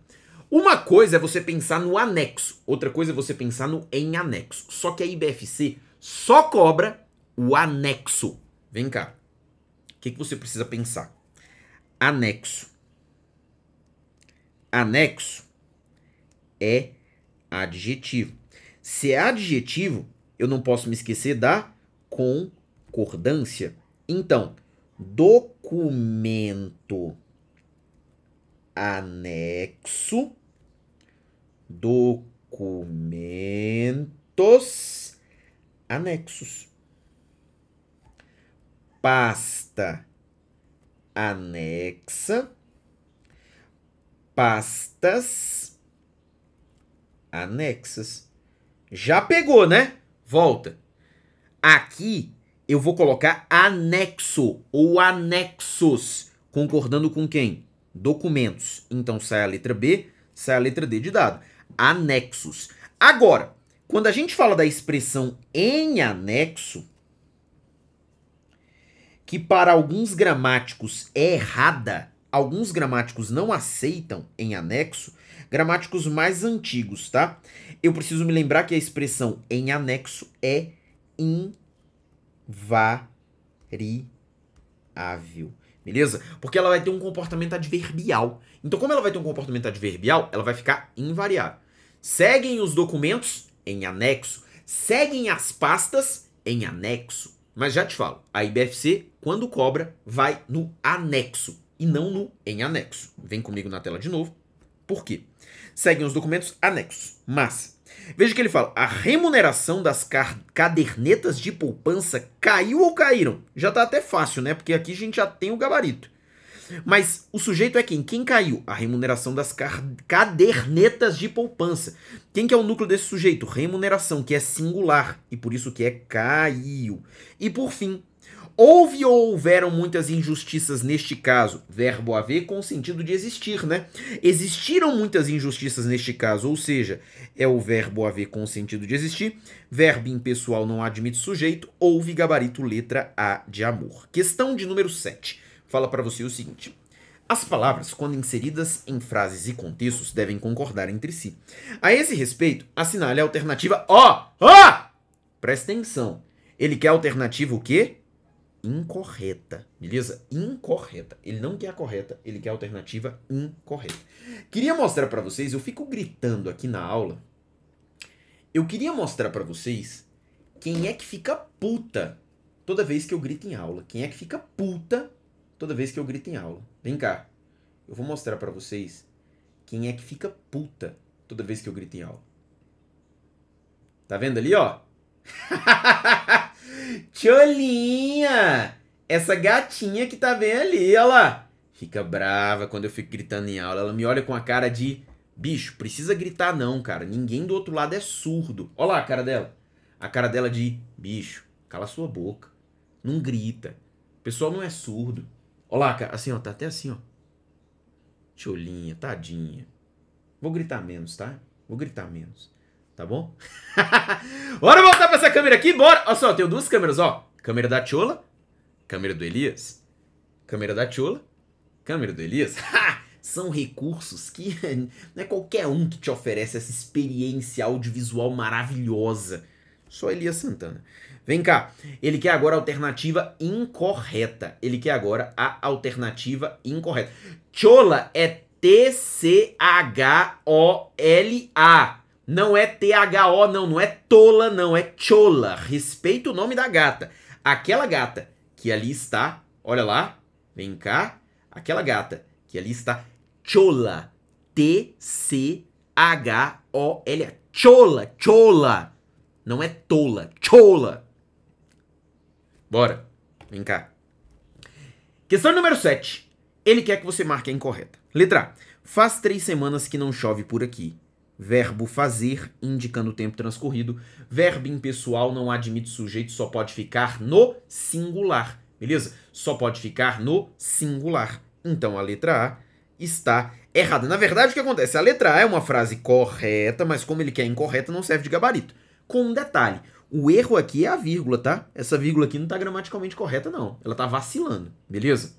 S1: Uma coisa é você pensar no anexo, outra coisa é você pensar no em anexo. Só que a IBFC só cobra o anexo. Vem cá. O que, que você precisa pensar? Anexo. Anexo é adjetivo. Se é adjetivo, eu não posso me esquecer da com concordância, então, documento anexo, documentos anexos, pasta anexa, pastas anexas. Já pegou, né? Volta. Aqui eu vou colocar anexo ou anexos, concordando com quem? Documentos. Então sai a letra B, sai a letra D de dado. Anexos. Agora, quando a gente fala da expressão em anexo, que para alguns gramáticos é errada, alguns gramáticos não aceitam em anexo, gramáticos mais antigos, tá? Eu preciso me lembrar que a expressão em anexo é in variável. Beleza? Porque ela vai ter um comportamento adverbial. Então, como ela vai ter um comportamento adverbial, ela vai ficar invariável. Seguem os documentos em anexo. Seguem as pastas em anexo. Mas já te falo, a IBFC, quando cobra, vai no anexo e não no em anexo. Vem comigo na tela de novo. Por quê? Seguem os documentos anexos. Mas Veja que ele fala: a remuneração das cadernetas de poupança caiu ou caíram? Já está até fácil, né? Porque aqui a gente já tem o gabarito. Mas o sujeito é quem? Quem caiu? A remuneração das cadernetas de poupança. Quem que é o núcleo desse sujeito? Remuneração, que é singular e por isso que é caiu. E por fim, Houve ou houveram muitas injustiças neste caso? Verbo haver com o sentido de existir, né? Existiram muitas injustiças neste caso, ou seja, é o verbo haver com o sentido de existir. Verbo impessoal não admite sujeito. Houve gabarito letra A de amor. Questão de número 7. Fala para você o seguinte. As palavras, quando inseridas em frases e contextos, devem concordar entre si. A esse respeito, assinale a alternativa ó. Ó! Presta atenção. Ele quer alternativa o quê? incorreta, beleza? Incorreta. Ele não quer a correta, ele quer a alternativa incorreta. Queria mostrar para vocês, eu fico gritando aqui na aula. Eu queria mostrar para vocês quem é que fica puta toda vez que eu grito em aula. Quem é que fica puta toda vez que eu grito em aula? Vem cá. Eu vou mostrar para vocês quem é que fica puta toda vez que eu grito em aula. Tá vendo ali, ó? Tcholinha! Essa gatinha que tá bem ali, olha lá. Fica brava quando eu fico gritando em aula. Ela me olha com a cara de... Bicho, precisa gritar não, cara. Ninguém do outro lado é surdo. Olha lá a cara dela. A cara dela de... Bicho, cala sua boca. Não grita. O pessoal não é surdo. Olha lá, cara. Assim, ó. Tá até assim, ó. Tcholinha, tadinha. Vou gritar menos, tá? Vou gritar menos tá bom? bora voltar pra essa câmera aqui, bora! Olha só, tenho duas câmeras, ó. Câmera da Tchola, câmera do Elias, câmera da Tchola, câmera do Elias. São recursos que não é qualquer um que te oferece essa experiência audiovisual maravilhosa. Só Elias Santana. Vem cá, ele quer agora a alternativa incorreta. Ele quer agora a alternativa incorreta. Chola é T-C-H-O-L-A. Não é T-H-O, não, não é tola, não, é chola. Respeita o nome da gata. Aquela gata que ali está, olha lá, vem cá. Aquela gata que ali está, chola. T-C-H-O-L. Chola, chola. Não é tola, chola. Bora, vem cá. Questão número 7. Ele quer que você marque a incorreta. Letra A. Faz três semanas que não chove por aqui. Verbo fazer, indicando o tempo transcorrido. Verbo impessoal não admite sujeito, só pode ficar no singular. Beleza? Só pode ficar no singular. Então a letra A está errada. Na verdade, o que acontece? A letra A é uma frase correta, mas como ele quer incorreta, não serve de gabarito. Com um detalhe: o erro aqui é a vírgula, tá? Essa vírgula aqui não está gramaticalmente correta, não. Ela está vacilando, beleza?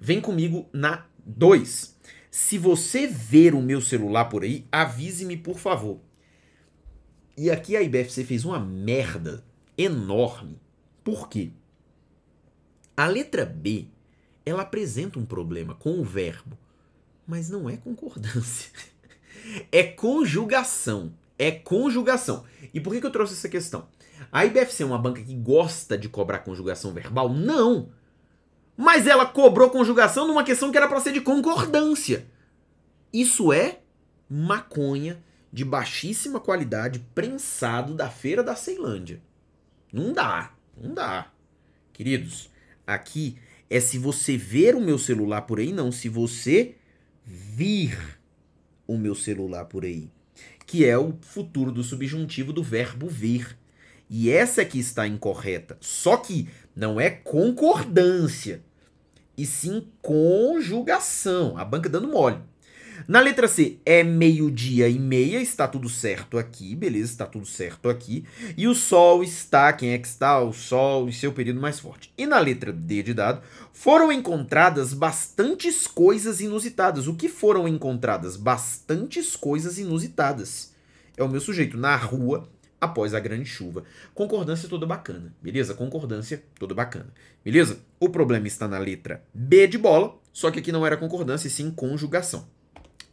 S1: Vem comigo na 2. Se você ver o meu celular por aí, avise-me, por favor. E aqui a IBFC fez uma merda enorme. Por quê? A letra B, ela apresenta um problema com o verbo, mas não é concordância. É conjugação. É conjugação. E por que, que eu trouxe essa questão? A IBFC é uma banca que gosta de cobrar conjugação verbal? Não! mas ela cobrou conjugação numa questão que era para ser de concordância. Isso é maconha de baixíssima qualidade prensado da feira da Ceilândia. Não dá, não dá. Queridos, aqui é se você ver o meu celular por aí, não, se você vir o meu celular por aí, que é o futuro do subjuntivo do verbo vir. E essa aqui que está incorreta. Só que não é concordância e sim conjugação, a banca dando mole. Na letra C é meio-dia e meia, está tudo certo aqui, beleza, está tudo certo aqui. E o sol está, quem é que está? O sol em seu período mais forte. E na letra D de dado, foram encontradas bastantes coisas inusitadas. O que foram encontradas? Bastantes coisas inusitadas. É o meu sujeito. Na rua após a grande chuva. Concordância toda bacana, beleza? Concordância toda bacana, beleza? O problema está na letra B de bola, só que aqui não era concordância, e sim conjugação.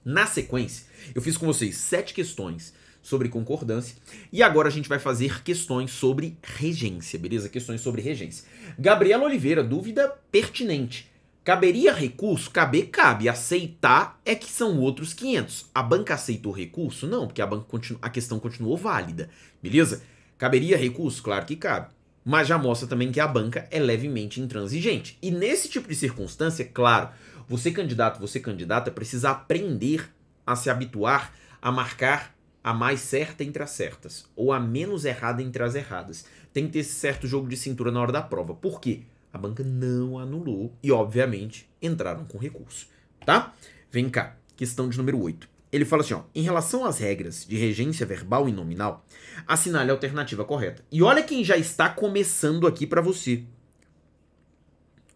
S1: Na sequência, eu fiz com vocês sete questões sobre concordância e agora a gente vai fazer questões sobre regência, beleza? Questões sobre regência. Gabriela Oliveira, dúvida pertinente. Caberia recurso? Caber, cabe. Aceitar é que são outros 500. A banca aceitou recurso? Não, porque a, banca continu... a questão continuou válida. Beleza? Caberia recurso? Claro que cabe. Mas já mostra também que a banca é levemente intransigente. E nesse tipo de circunstância, claro, você candidato, você candidata, precisa aprender a se habituar a marcar a mais certa entre as certas, ou a menos errada entre as erradas. Tem que ter esse certo jogo de cintura na hora da prova. Por quê? A banca não anulou e, obviamente, entraram com recurso, tá? Vem cá, questão de número 8. Ele fala assim, ó, em relação às regras de regência verbal e nominal, assinale a alternativa correta. E olha quem já está começando aqui para você.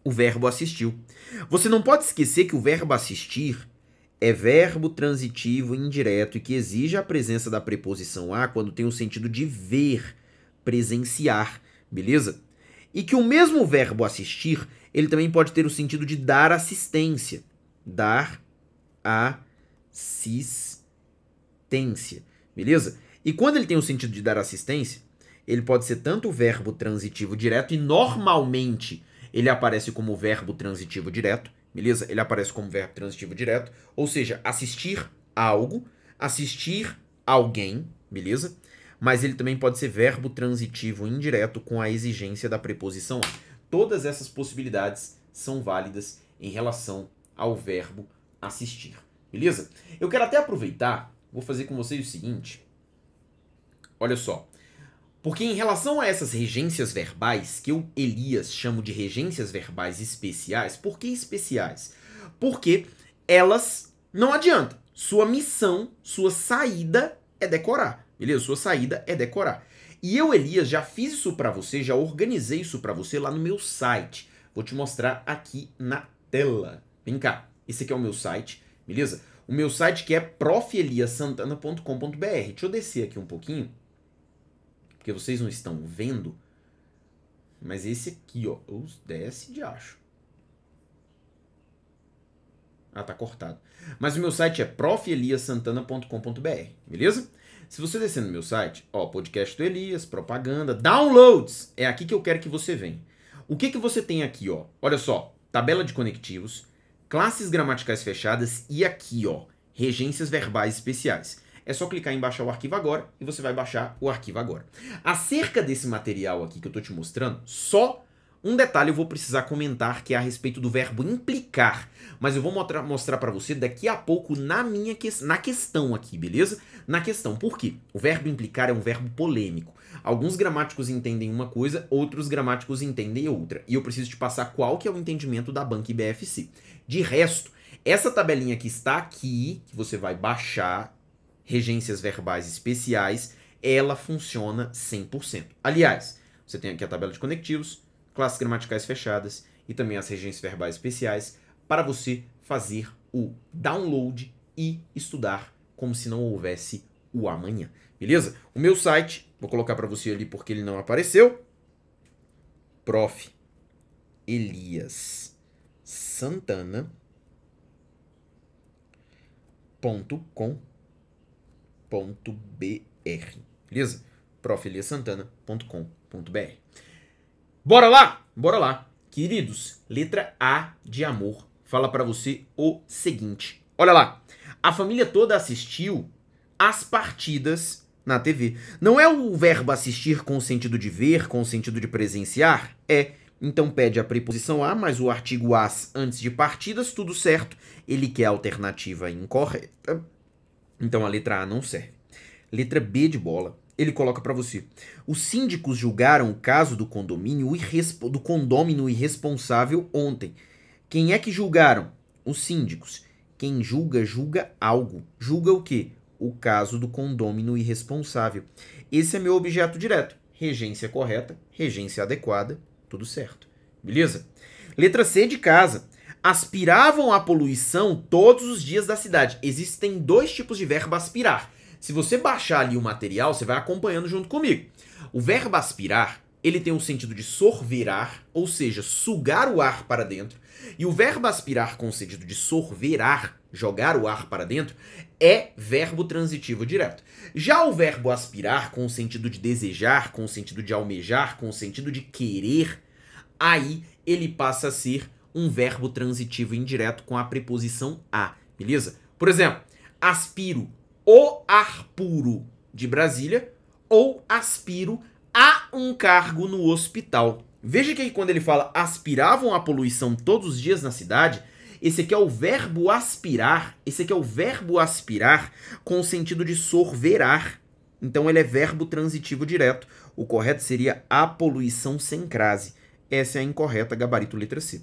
S1: O verbo assistiu. Você não pode esquecer que o verbo assistir é verbo transitivo indireto e que exige a presença da preposição a quando tem o sentido de ver, presenciar, beleza? E que o mesmo verbo assistir, ele também pode ter o sentido de dar assistência. Dar assistência. Beleza? E quando ele tem o sentido de dar assistência, ele pode ser tanto o verbo transitivo direto e normalmente ele aparece como verbo transitivo direto, beleza? Ele aparece como verbo transitivo direto, ou seja, assistir algo, assistir alguém, beleza? mas ele também pode ser verbo transitivo indireto com a exigência da preposição a. Todas essas possibilidades são válidas em relação ao verbo assistir. Beleza? Eu quero até aproveitar, vou fazer com vocês o seguinte. Olha só. Porque em relação a essas regências verbais, que eu, Elias, chamo de regências verbais especiais, por que especiais? Porque elas não adianta. Sua missão, sua saída é decorar. Beleza? Sua saída é decorar. E eu, Elias, já fiz isso para você, já organizei isso para você lá no meu site. Vou te mostrar aqui na tela. Vem cá. Esse aqui é o meu site, beleza? O meu site que é profeliasantana.com.br. Deixa eu descer aqui um pouquinho, porque vocês não estão vendo. Mas esse aqui, ó, desce de acho. Ah, tá cortado. Mas o meu site é profeliasantana.com.br, beleza? Se você descer no meu site, ó, podcast do Elias, propaganda, downloads, é aqui que eu quero que você venha. O que que você tem aqui, ó? Olha só, tabela de conectivos, classes gramaticais fechadas e aqui, ó, regências verbais especiais. É só clicar em baixar o arquivo agora e você vai baixar o arquivo agora. Acerca desse material aqui que eu tô te mostrando, só um detalhe eu vou precisar comentar que é a respeito do verbo implicar, mas eu vou mostrar para você daqui a pouco na minha que... na questão aqui, beleza? Na questão, por quê? O verbo implicar é um verbo polêmico. Alguns gramáticos entendem uma coisa, outros gramáticos entendem outra, e eu preciso te passar qual que é o entendimento da Banca BFC. De resto, essa tabelinha que está aqui, que você vai baixar, regências verbais especiais, ela funciona 100%. Aliás, você tem aqui a tabela de conectivos, classes gramaticais fechadas e também as regências verbais especiais para você fazer o download e estudar como se não houvesse o amanhã. Beleza? O meu site, vou colocar para você ali porque ele não apareceu. Prof. Elias Santana .com.br. Beleza? profeliasantana.com.br. Bora lá? Bora lá. Queridos, letra A de amor fala para você o seguinte. Olha lá. A família toda assistiu as partidas na TV. Não é o verbo assistir com o sentido de ver, com o sentido de presenciar? É. Então pede a preposição a, mas o artigo as antes de partidas, tudo certo. Ele quer a alternativa incorreta. Então a letra A não serve. Letra B de bola. Ele coloca para você. Os síndicos julgaram o caso do condomínio do condômino irresponsável ontem. Quem é que julgaram? Os síndicos. Quem julga, julga algo. Julga o quê? O caso do condômino irresponsável. Esse é meu objeto direto. Regência correta, regência adequada, tudo certo. Beleza? Letra C de casa. Aspiravam à poluição todos os dias da cidade. Existem dois tipos de verbo aspirar se você baixar ali o material, você vai acompanhando junto comigo. O verbo aspirar, ele tem um sentido de sorverar, ou seja, sugar o ar para dentro. E o verbo aspirar com o sentido de sorverar, jogar o ar para dentro, é verbo transitivo direto. Já o verbo aspirar com o sentido de desejar, com o sentido de almejar, com o sentido de querer, aí ele passa a ser um verbo transitivo indireto com a preposição a, beleza? Por exemplo, aspiro o ar puro de Brasília ou aspiro a um cargo no hospital. Veja que quando ele fala aspiravam a poluição todos os dias na cidade, esse aqui é o verbo aspirar, esse aqui é o verbo aspirar com o sentido de sorverar. Então ele é verbo transitivo direto. O correto seria a poluição sem crase. Essa é a incorreta, gabarito letra C.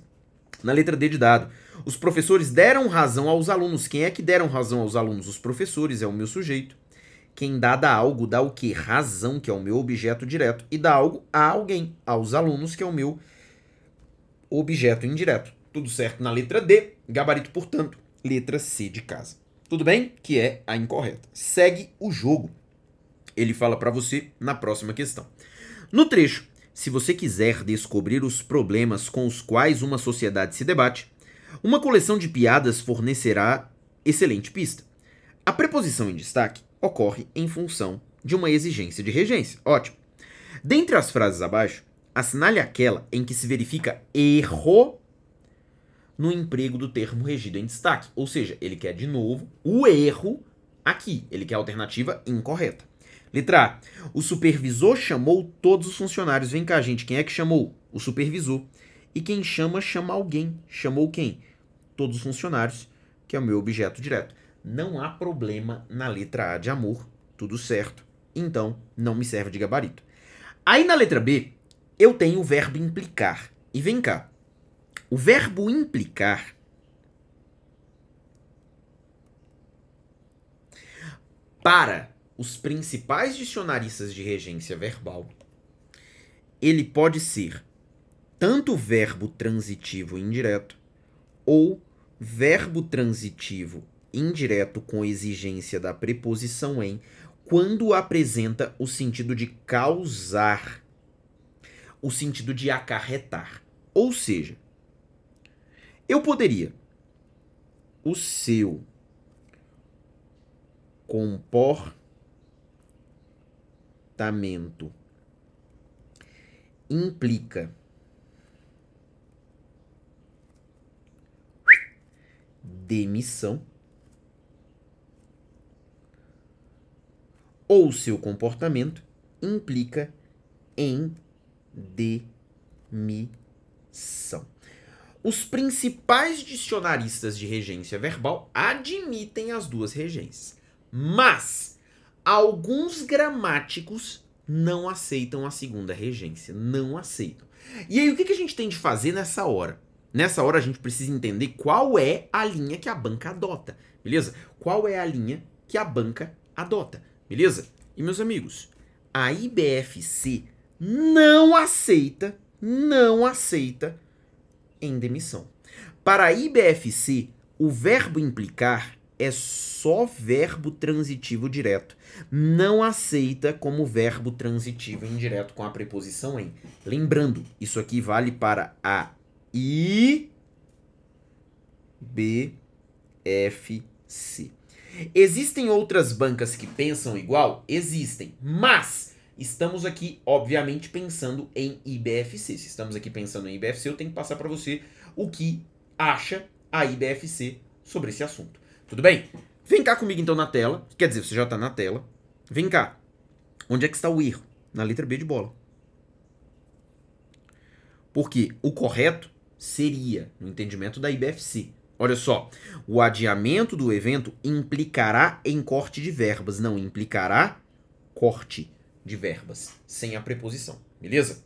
S1: Na letra D de dado, os professores deram razão aos alunos. Quem é que deram razão aos alunos? Os professores, é o meu sujeito. Quem dá dá algo, dá o que? Razão, que é o meu objeto direto, e dá algo a alguém, aos alunos, que é o meu objeto indireto. Tudo certo na letra D, gabarito, portanto, letra C de casa. Tudo bem? Que é a incorreta. Segue o jogo. Ele fala para você na próxima questão. No trecho, se você quiser descobrir os problemas com os quais uma sociedade se debate, uma coleção de piadas fornecerá excelente pista. A preposição em destaque ocorre em função de uma exigência de regência. Ótimo. Dentre as frases abaixo, assinale aquela em que se verifica erro no emprego do termo regido em destaque. Ou seja, ele quer de novo o erro aqui. Ele quer a alternativa incorreta. Letra A. O supervisor chamou todos os funcionários. Vem cá, gente. Quem é que chamou? O supervisor. E quem chama, chama alguém. Chamou quem? todos os funcionários, que é o meu objeto direto. Não há problema na letra A de amor, tudo certo, então não me serve de gabarito. Aí na letra B, eu tenho o verbo implicar. E vem cá. O verbo implicar para os principais dicionaristas de regência verbal, ele pode ser tanto verbo transitivo indireto ou verbo transitivo indireto com exigência da preposição em quando apresenta o sentido de causar, o sentido de acarretar. Ou seja, eu poderia. O seu comportamento implica demissão, ou seu comportamento implica em demissão. Os principais dicionaristas de regência verbal admitem as duas regências, mas alguns gramáticos não aceitam a segunda regência, não aceitam. E aí o que a gente tem de fazer nessa hora? Nessa hora a gente precisa entender qual é a linha que a banca adota, beleza? Qual é a linha que a banca adota, beleza? E meus amigos, a IBFC não aceita, não aceita em demissão. Para a IBFC, o verbo implicar é só verbo transitivo direto. Não aceita como verbo transitivo indireto com a preposição em. Lembrando, isso aqui vale para a I B F C. Existem outras bancas que pensam igual? Existem, mas estamos aqui obviamente pensando em IBFC. Se estamos aqui pensando em IBFC, eu tenho que passar para você o que acha a IBFC sobre esse assunto. Tudo bem? Vem cá comigo então na tela. Quer dizer, você já está na tela. Vem cá. Onde é que está o erro? Na letra B de bola. Porque o correto seria, no entendimento da IBFC. Olha só, o adiamento do evento implicará em corte de verbas, não implicará corte de verbas, sem a preposição, beleza?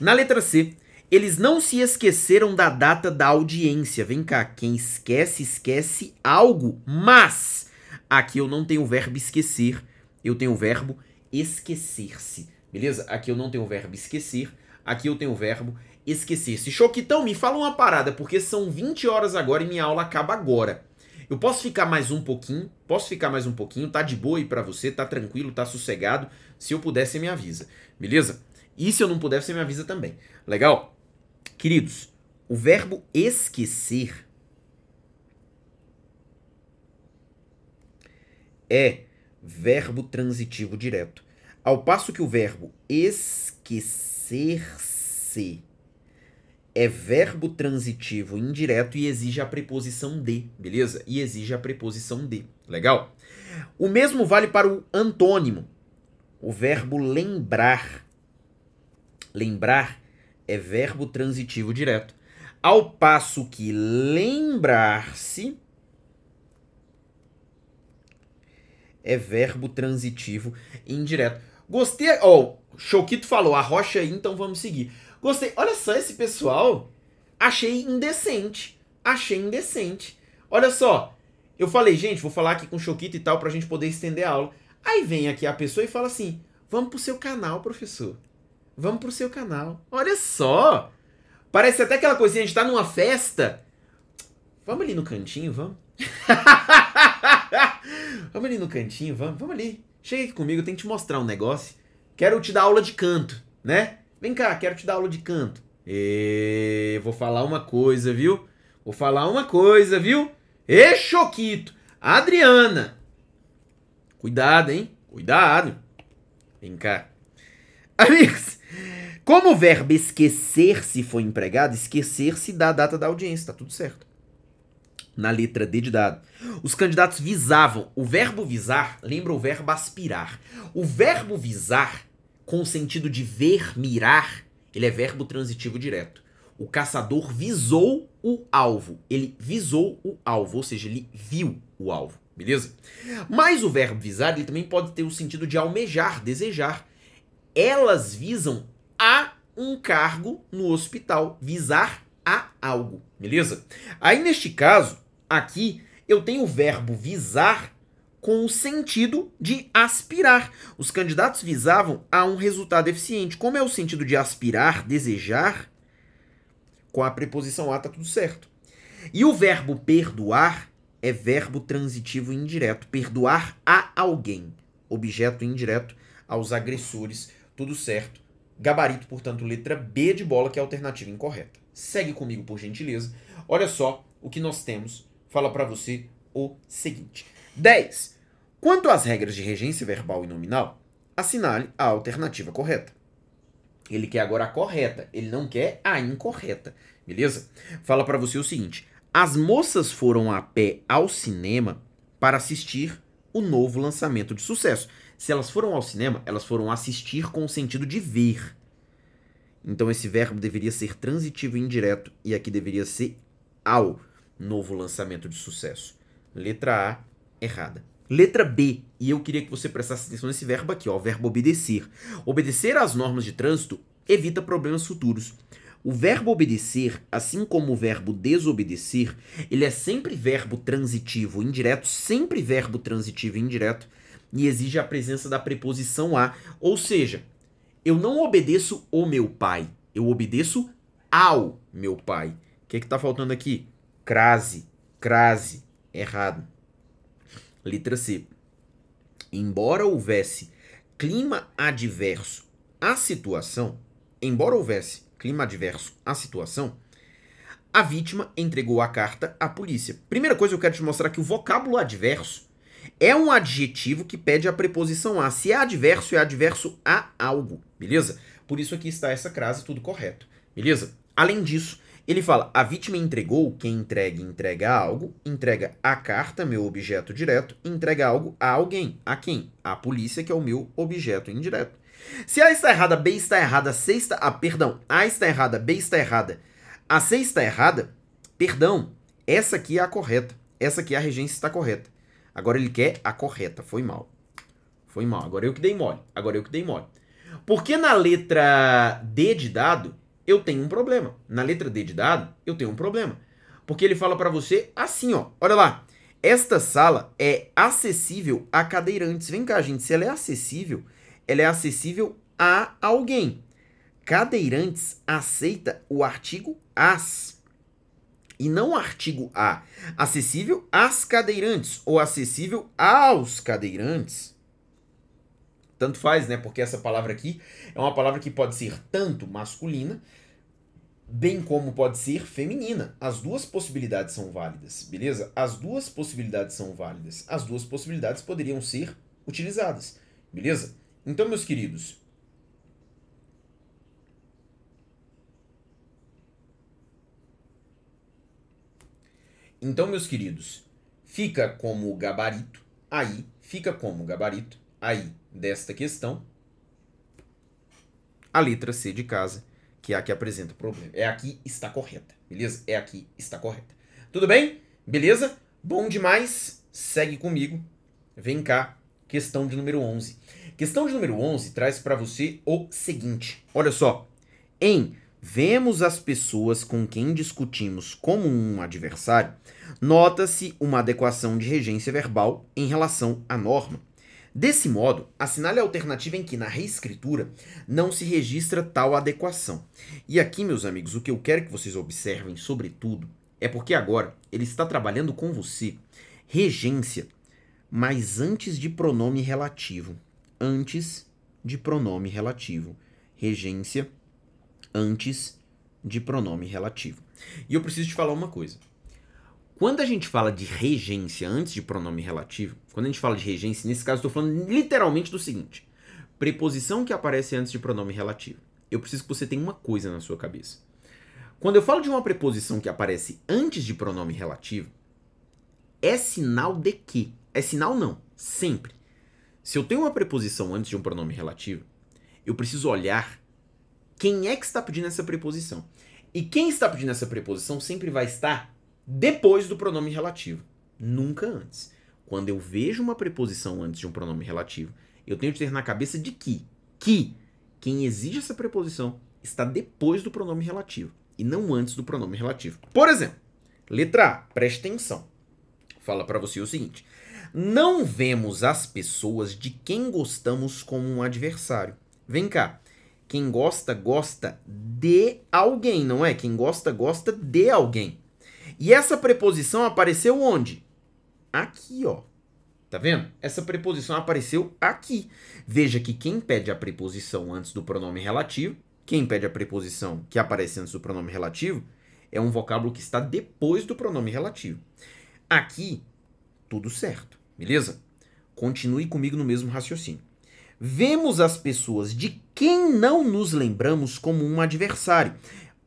S1: Na letra C, eles não se esqueceram da data da audiência. Vem cá, quem esquece, esquece algo, mas aqui eu não tenho o verbo esquecer, eu tenho o verbo esquecer-se, beleza? Aqui eu não tenho o verbo esquecer, aqui eu tenho o verbo esquecer-se. Choquitão, me fala uma parada, porque são 20 horas agora e minha aula acaba agora. Eu posso ficar mais um pouquinho? Posso ficar mais um pouquinho? Tá de boa aí pra você? Tá tranquilo? Tá sossegado? Se eu puder, você me avisa. Beleza? E se eu não puder, você me avisa também. Legal? Queridos, o verbo esquecer é verbo transitivo direto. Ao passo que o verbo esquecer-se é verbo transitivo indireto e exige a preposição de, beleza? E exige a preposição de, legal? O mesmo vale para o antônimo, o verbo lembrar. Lembrar é verbo transitivo direto. Ao passo que lembrar-se é verbo transitivo indireto. Gostei, ó, oh, Choquito falou, a rocha aí, então vamos seguir. Gostei. Olha só esse pessoal. Achei indecente. Achei indecente. Olha só. Eu falei, gente, vou falar aqui com o Choquito e tal pra gente poder estender a aula. Aí vem aqui a pessoa e fala assim: "Vamos pro seu canal, professor. Vamos pro seu canal". Olha só. Parece até aquela coisinha, a gente tá numa festa. Vamos ali no cantinho, vamos. vamos ali no cantinho, vamos, vamos ali. Chega aqui comigo, tenho que te mostrar um negócio. Quero te dar aula de canto, né? Vem cá, quero te dar aula de canto. E vou falar uma coisa, viu? Vou falar uma coisa, viu? E Choquito, Adriana. Cuidado, hein? Cuidado. Vem cá. Amigos, como o verbo esquecer-se foi empregado, esquecer-se da data da audiência, tá tudo certo. Na letra D de dado. Os candidatos visavam. O verbo visar lembra o verbo aspirar. O verbo visar com o sentido de ver, mirar, ele é verbo transitivo direto. O caçador visou o alvo. Ele visou o alvo, ou seja, ele viu o alvo, beleza? Mas o verbo visar, ele também pode ter o sentido de almejar, desejar. Elas visam a um cargo no hospital, visar a algo, beleza? Aí neste caso, aqui eu tenho o verbo visar com o sentido de aspirar. Os candidatos visavam a um resultado eficiente. Como é o sentido de aspirar, desejar, com a preposição a tá tudo certo. E o verbo perdoar é verbo transitivo indireto. Perdoar a alguém, objeto indireto aos agressores, tudo certo. Gabarito, portanto, letra B de bola, que é a alternativa incorreta. Segue comigo, por gentileza. Olha só o que nós temos. Fala para você o seguinte. 10. Quanto às regras de regência verbal e nominal, assinale a alternativa correta. Ele quer agora a correta, ele não quer a incorreta, beleza? Fala para você o seguinte: as moças foram a pé ao cinema para assistir o novo lançamento de sucesso. Se elas foram ao cinema, elas foram assistir com o sentido de ver. Então esse verbo deveria ser transitivo e indireto e aqui deveria ser ao novo lançamento de sucesso. Letra A, errada. Letra B, e eu queria que você prestasse atenção nesse verbo aqui, ó, verbo obedecer. Obedecer às normas de trânsito evita problemas futuros. O verbo obedecer, assim como o verbo desobedecer, ele é sempre verbo transitivo indireto, sempre verbo transitivo indireto, e exige a presença da preposição a. Ou seja, eu não obedeço o meu pai, eu obedeço ao meu pai. O que é está faltando aqui? Crase, crase, errado. Letra C. Embora houvesse clima adverso à situação, embora houvesse clima adverso à situação, a vítima entregou a carta à polícia. Primeira coisa eu quero te mostrar que o vocábulo adverso é um adjetivo que pede a preposição a. Se é adverso, é adverso a algo, beleza? Por isso aqui está essa crase, tudo correto, beleza? Além disso, ele fala: a vítima entregou, quem entregue entrega algo, entrega a carta, meu objeto direto, entrega algo a alguém. A quem? A polícia, que é o meu objeto indireto. Se A está errada, B está errada, C está. Ah, perdão. A está errada, B está errada, a C está errada, perdão. Essa aqui é a correta. Essa aqui é a regência está correta. Agora ele quer a correta. Foi mal. Foi mal. Agora eu que dei mole. Agora eu que dei mole. Porque na letra D de dado, eu tenho um problema. Na letra D de dado, eu tenho um problema. Porque ele fala para você assim, ó. Olha lá. Esta sala é acessível a cadeirantes. Vem cá, gente. Se ela é acessível, ela é acessível a alguém. Cadeirantes aceita o artigo as. E não o artigo a. Acessível às cadeirantes ou acessível aos cadeirantes. Tanto faz, né? Porque essa palavra aqui é uma palavra que pode ser tanto masculina bem como pode ser feminina. As duas possibilidades são válidas, beleza? As duas possibilidades são válidas. As duas possibilidades poderiam ser utilizadas, beleza? Então, meus queridos, Então, meus queridos, fica como gabarito aí, fica como gabarito aí desta questão a letra C de casa que é a que apresenta o problema. É aqui está correta, beleza? É aqui está correta. Tudo bem? Beleza? Bom demais. Segue comigo. Vem cá. Questão de número 11. Questão de número 11 traz para você o seguinte. Olha só. Em vemos as pessoas com quem discutimos como um adversário, nota-se uma adequação de regência verbal em relação à norma. Desse modo, assinale a alternativa em que, na reescritura, não se registra tal adequação. E aqui, meus amigos, o que eu quero que vocês observem, sobretudo, é porque agora ele está trabalhando com você regência, mas antes de pronome relativo. Antes de pronome relativo. Regência antes de pronome relativo. E eu preciso te falar uma coisa. Quando a gente fala de regência antes de pronome relativo, quando a gente fala de regência, nesse caso estou falando literalmente do seguinte: preposição que aparece antes de pronome relativo. Eu preciso que você tenha uma coisa na sua cabeça. Quando eu falo de uma preposição que aparece antes de pronome relativo, é sinal de que. É sinal não, sempre. Se eu tenho uma preposição antes de um pronome relativo, eu preciso olhar quem é que está pedindo essa preposição. E quem está pedindo essa preposição sempre vai estar depois do pronome relativo, nunca antes. Quando eu vejo uma preposição antes de um pronome relativo, eu tenho que ter na cabeça de que. Que quem exige essa preposição está depois do pronome relativo e não antes do pronome relativo. Por exemplo, letra A, preste atenção. Fala para você o seguinte: não vemos as pessoas de quem gostamos como um adversário. Vem cá. Quem gosta, gosta de alguém, não é? Quem gosta, gosta de alguém. E essa preposição apareceu onde? aqui, ó. Tá vendo? Essa preposição apareceu aqui. Veja que quem pede a preposição antes do pronome relativo, quem pede a preposição que aparece antes do pronome relativo, é um vocábulo que está depois do pronome relativo. Aqui, tudo certo, beleza? Continue comigo no mesmo raciocínio. Vemos as pessoas de quem não nos lembramos como um adversário.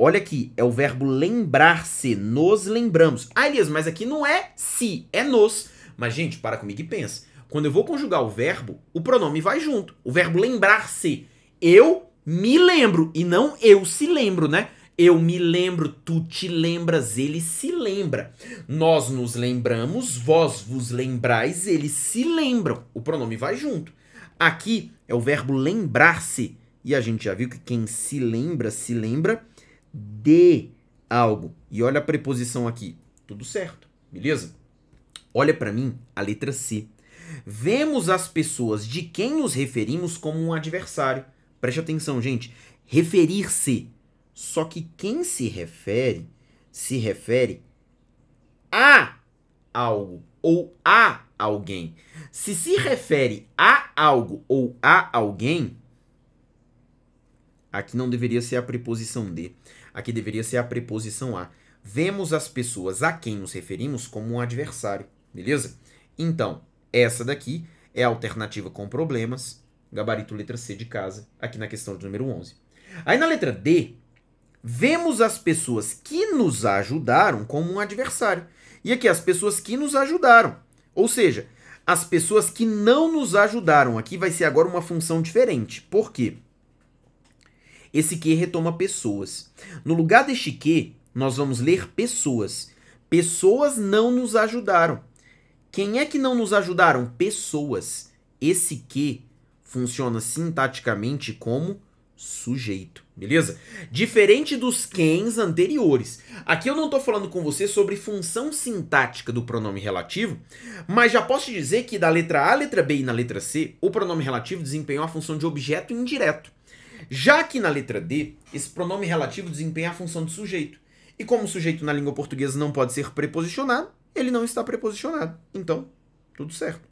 S1: Olha aqui, é o verbo lembrar-se, nos lembramos. Ah, Elias, mas aqui não é se, é nos. Mas, gente, para comigo e pensa. Quando eu vou conjugar o verbo, o pronome vai junto. O verbo lembrar-se. Eu me lembro, e não eu se lembro, né? Eu me lembro, tu te lembras, ele se lembra. Nós nos lembramos, vós vos lembrais, eles se lembram. O pronome vai junto. Aqui é o verbo lembrar-se. E a gente já viu que quem se lembra, se lembra de algo. E olha a preposição aqui. Tudo certo, beleza? Olha para mim a letra C. Vemos as pessoas de quem nos referimos como um adversário. Preste atenção, gente. Referir-se. Só que quem se refere, se refere a algo ou a alguém. Se se refere a algo ou a alguém, aqui não deveria ser a preposição de. Aqui deveria ser a preposição a. Vemos as pessoas a quem nos referimos como um adversário, beleza? Então, essa daqui é a alternativa com problemas, gabarito letra C de casa, aqui na questão de número 11. Aí na letra D, vemos as pessoas que nos ajudaram como um adversário. E aqui as pessoas que nos ajudaram, ou seja, as pessoas que não nos ajudaram. Aqui vai ser agora uma função diferente. Por quê? Esse que retoma pessoas. No lugar deste que, nós vamos ler pessoas. Pessoas não nos ajudaram. Quem é que não nos ajudaram? Pessoas. Esse que funciona sintaticamente como sujeito, beleza? Diferente dos quens anteriores. Aqui eu não estou falando com você sobre função sintática do pronome relativo, mas já posso te dizer que da letra A à letra B e na letra C, o pronome relativo desempenhou a função de objeto indireto. Já que na letra D, esse pronome relativo desempenha a função de sujeito. E como o sujeito na língua portuguesa não pode ser preposicionado, ele não está preposicionado. Então, tudo certo.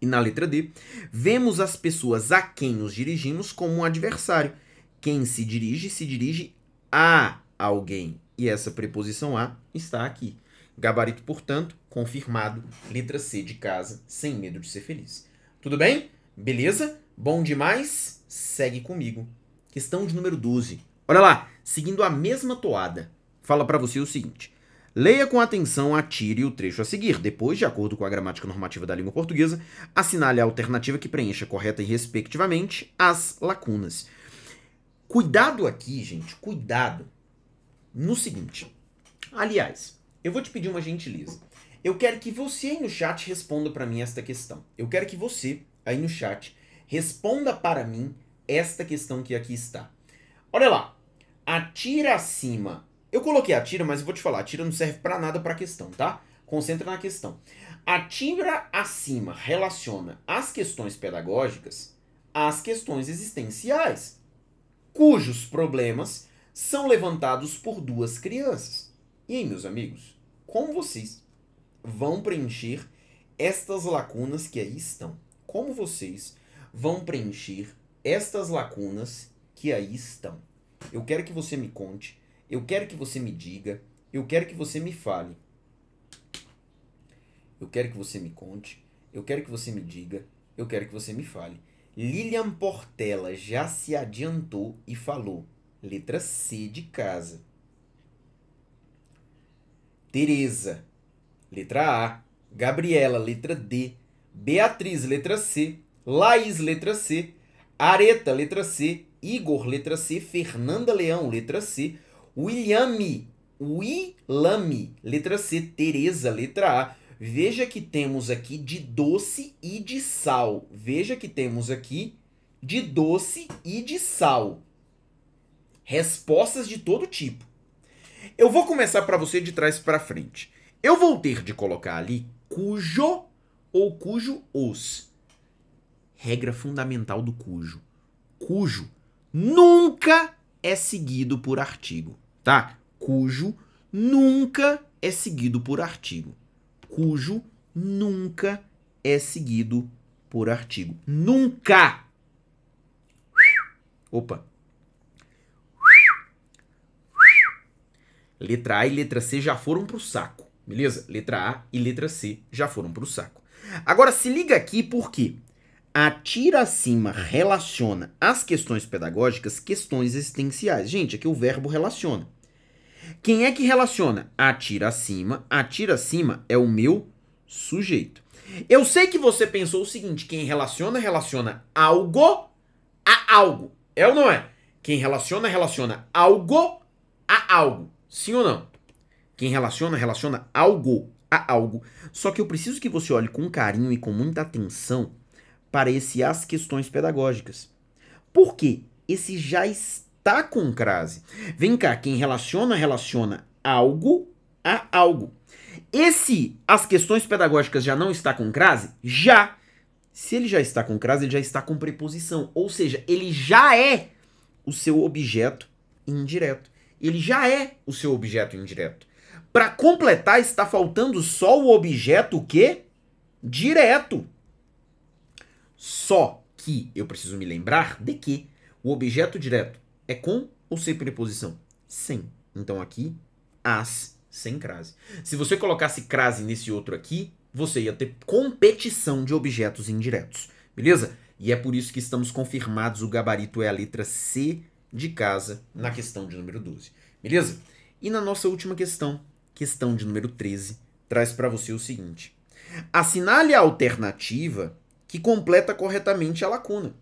S1: E na letra D, vemos as pessoas a quem nos dirigimos como um adversário. Quem se dirige, se dirige a alguém. E essa preposição a está aqui. Gabarito, portanto, confirmado. Letra C de casa, sem medo de ser feliz. Tudo bem? Beleza? Bom demais? Segue comigo. Questão de número 12. Olha lá, seguindo a mesma toada, fala para você o seguinte: Leia com atenção, atire o trecho a seguir. Depois, de acordo com a gramática normativa da língua portuguesa, assinale a alternativa que preencha correta e respectivamente as lacunas. Cuidado aqui, gente, cuidado. No seguinte. Aliás, eu vou te pedir uma gentileza. Eu quero que você aí no chat responda para mim esta questão. Eu quero que você aí no chat responda para mim esta questão que aqui está. Olha lá, atira acima. Eu coloquei atira, mas eu vou te falar, atira não serve para nada para a questão, tá? Concentra na questão. Atira acima relaciona as questões pedagógicas às questões existenciais, cujos problemas são levantados por duas crianças. E aí, meus amigos, como vocês vão preencher estas lacunas que aí estão? Como vocês vão preencher estas lacunas que aí estão. Eu quero que você me conte, eu quero que você me diga, eu quero que você me fale. Eu quero que você me conte, eu quero que você me diga, eu quero que você me fale. Lilian Portela já se adiantou e falou. Letra C de casa. Teresa, letra A. Gabriela, letra D. Beatriz, letra C. Laís, letra C, Areta, letra C, Igor, letra C, Fernanda Leão, letra C, Williame, Willame, letra C, Tereza, letra A. Veja que temos aqui de doce e de sal. Veja que temos aqui de doce e de sal. Respostas de todo tipo. Eu vou começar para você de trás para frente. Eu vou ter de colocar ali cujo ou cujo os regra fundamental do cujo. Cujo nunca é seguido por artigo, tá? Cujo nunca é seguido por artigo. Cujo nunca é seguido por artigo. Nunca! Opa! Letra A e letra C já foram pro saco, beleza? Letra A e letra C já foram pro saco. Agora se liga aqui porque a tira acima relaciona as questões pedagógicas, questões existenciais. Gente, aqui o verbo relaciona. Quem é que relaciona? Atira acima. Atira acima é o meu sujeito. Eu sei que você pensou o seguinte: quem relaciona, relaciona algo a algo. É ou não é? Quem relaciona, relaciona algo a algo. Sim ou não? Quem relaciona, relaciona algo a algo. Só que eu preciso que você olhe com carinho e com muita atenção parece as questões pedagógicas. Por quê? Esse já está com crase. Vem cá, quem relaciona, relaciona algo a algo. Esse, as questões pedagógicas já não está com crase? Já! Se ele já está com crase, ele já está com preposição. Ou seja, ele já é o seu objeto indireto. Ele já é o seu objeto indireto. Para completar, está faltando só o objeto que? Direto. Só que eu preciso me lembrar de que o objeto direto é com ou sem preposição? Sem. Então aqui, as sem crase. Se você colocasse crase nesse outro aqui, você ia ter competição de objetos indiretos. Beleza? E é por isso que estamos confirmados o gabarito é a letra C de casa na questão de número 12. Beleza? E na nossa última questão, questão de número 13, traz para você o seguinte: assinale a alternativa que completa corretamente a lacuna.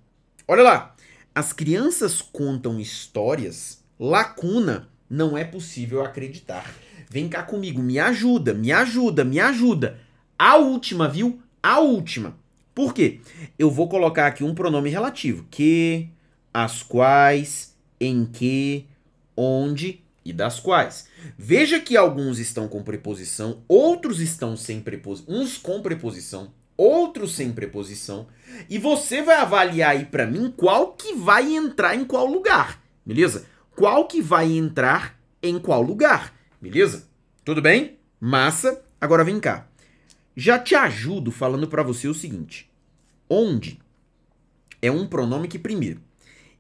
S1: Olha lá, as crianças contam histórias, lacuna não é possível acreditar. Vem cá comigo, me ajuda, me ajuda, me ajuda. A última, viu? A última. Por quê? Eu vou colocar aqui um pronome relativo. Que, as quais, em que, onde e das quais. Veja que alguns estão com preposição, outros estão sem preposição, uns com preposição, outro sem preposição, e você vai avaliar aí para mim qual que vai entrar em qual lugar, beleza? Qual que vai entrar em qual lugar, beleza? Tudo bem? Massa. Agora vem cá. Já te ajudo falando para você o seguinte: onde é um pronome que primeiro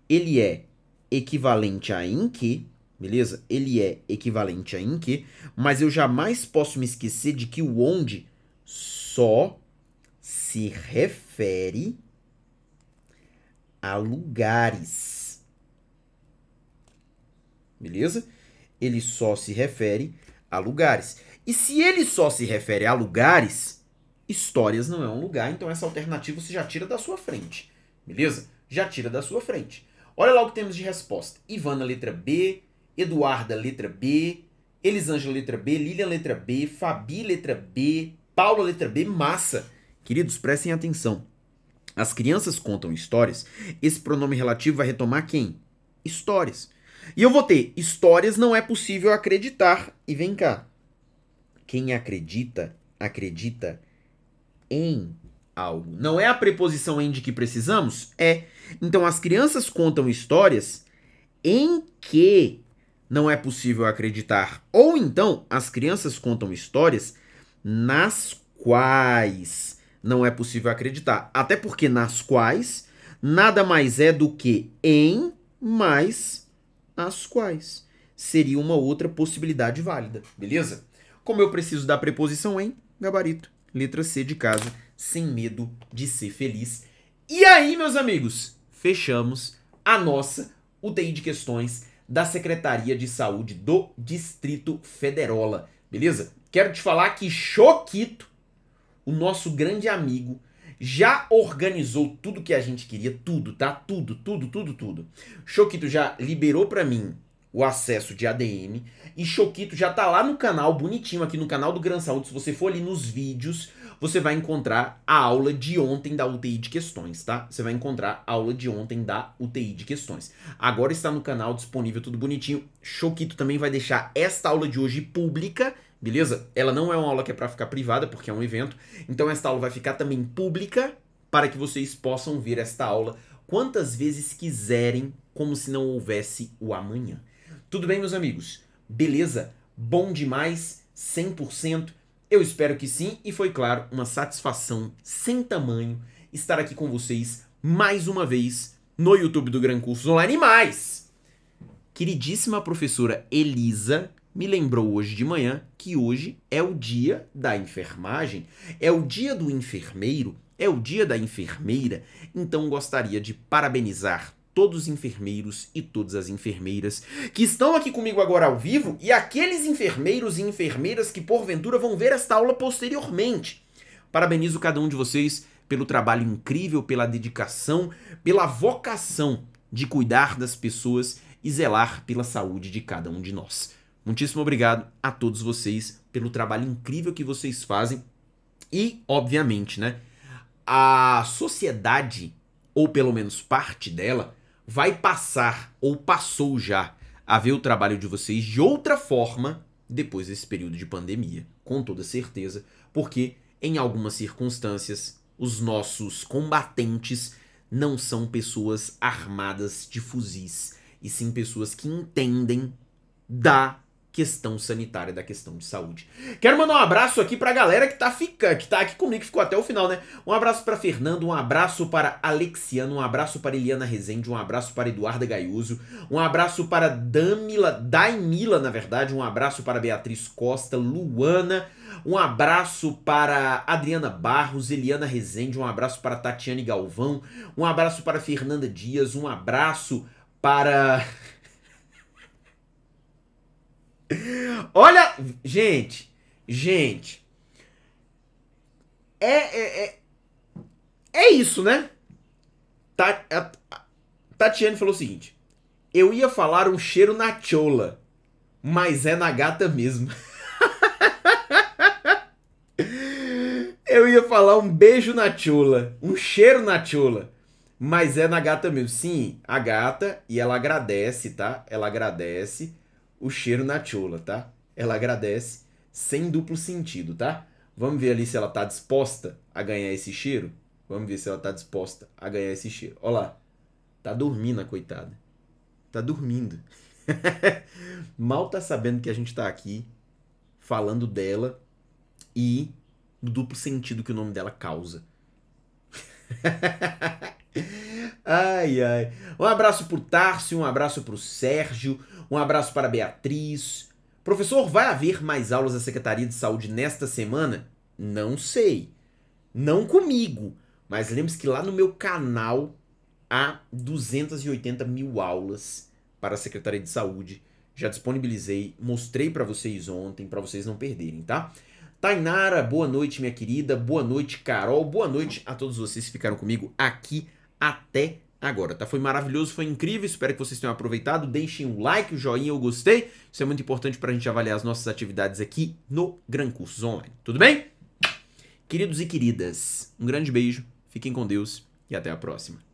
S1: ele é equivalente a em que, beleza? Ele é equivalente a em que, mas eu jamais posso me esquecer de que o onde só se refere a lugares. Beleza? Ele só se refere a lugares. E se ele só se refere a lugares, histórias não é um lugar, então essa alternativa você já tira da sua frente. Beleza? Já tira da sua frente. Olha lá o que temos de resposta. Ivana, letra B. Eduarda, letra B. Elisângela, letra B. Lilian, letra B. Fabi, letra B. Paula, letra B. Massa. Queridos, prestem atenção. As crianças contam histórias. Esse pronome relativo vai retomar quem? Histórias. E eu vou ter histórias não é possível acreditar. E vem cá. Quem acredita, acredita em algo. Não é a preposição em de que precisamos? É. Então as crianças contam histórias em que não é possível acreditar. Ou então as crianças contam histórias nas quais não é possível acreditar. Até porque nas quais nada mais é do que em mais as quais. Seria uma outra possibilidade válida, beleza? Como eu preciso da preposição em, gabarito, letra C de casa, sem medo de ser feliz. E aí, meus amigos, fechamos a nossa UTI de questões da Secretaria de Saúde do Distrito Federola, beleza? Quero te falar que Choquito o nosso grande amigo, já organizou tudo que a gente queria, tudo, tá? Tudo, tudo, tudo, tudo. Choquito já liberou para mim o acesso de ADM e Choquito já tá lá no canal, bonitinho, aqui no canal do Gran Saúde. Se você for ali nos vídeos, você vai encontrar a aula de ontem da UTI de questões, tá? Você vai encontrar a aula de ontem da UTI de questões. Agora está no canal disponível tudo bonitinho. Choquito também vai deixar esta aula de hoje pública beleza? Ela não é uma aula que é para ficar privada, porque é um evento. Então esta aula vai ficar também pública para que vocês possam ver esta aula quantas vezes quiserem, como se não houvesse o amanhã. Tudo bem, meus amigos? Beleza? Bom demais? 100%? Eu espero que sim, e foi claro, uma satisfação sem tamanho estar aqui com vocês mais uma vez no YouTube do Gran Cursos Online. E mais! Queridíssima professora Elisa, me lembrou hoje de manhã que hoje é o dia da enfermagem, é o dia do enfermeiro, é o dia da enfermeira, então gostaria de parabenizar todos os enfermeiros e todas as enfermeiras que estão aqui comigo agora ao vivo e aqueles enfermeiros e enfermeiras que porventura vão ver esta aula posteriormente. Parabenizo cada um de vocês pelo trabalho incrível, pela dedicação, pela vocação de cuidar das pessoas e zelar pela saúde de cada um de nós. Muitíssimo obrigado a todos vocês pelo trabalho incrível que vocês fazem e, obviamente, né, a sociedade, ou pelo menos parte dela, vai passar ou passou já a ver o trabalho de vocês de outra forma depois desse período de pandemia, com toda certeza, porque em algumas circunstâncias os nossos combatentes não são pessoas armadas de fuzis, e sim pessoas que entendem da questão sanitária, da questão de saúde. Quero mandar um abraço aqui pra galera que tá ficando, que tá aqui comigo, que ficou até o final, né? Um abraço para Fernando, um abraço para Alexiano, um abraço para Eliana Rezende, um abraço para Eduarda Gaiuso, um abraço para Damila, Daimila, na verdade, um abraço para Beatriz Costa, Luana, um abraço para Adriana Barros, Eliana Rezende, um abraço para Tatiane Galvão, um abraço para Fernanda Dias, um abraço para Olha, gente, gente. É, é, é, é isso, né? Tá, Tatiane falou o seguinte: Eu ia falar um cheiro na chola, mas é na gata mesmo. Eu ia falar um beijo na chola, um cheiro na chola, mas é na gata mesmo. Sim, a gata, e ela agradece, tá? Ela agradece o cheiro na chola, tá? Ela agradece sem duplo sentido, tá? Vamos ver ali se ela tá disposta a ganhar esse cheiro. Vamos ver se ela tá disposta a ganhar esse cheiro. Olha lá. Tá dormindo a coitada. Tá dormindo. Mal tá sabendo que a gente tá aqui falando dela e do duplo sentido que o nome dela causa. ai, ai. Um abraço pro Tárcio, um abraço pro Sérgio, um abraço para Beatriz. Professor, vai haver mais aulas da Secretaria de Saúde nesta semana? Não sei. Não comigo. Mas lembre-se que lá no meu canal há 280 mil aulas para a Secretaria de Saúde. Já disponibilizei, mostrei para vocês ontem, para vocês não perderem, tá? Tainara, boa noite, minha querida. Boa noite, Carol. Boa noite a todos vocês que ficaram comigo aqui até agora, tá? Foi maravilhoso, foi incrível, espero que vocês tenham aproveitado. Deixem um like, o um joinha, eu gostei. Isso é muito importante pra gente avaliar as nossas atividades aqui no Gran Cursos Online. Tudo bem? Queridos e queridas, um grande beijo, fiquem com Deus e até a próxima.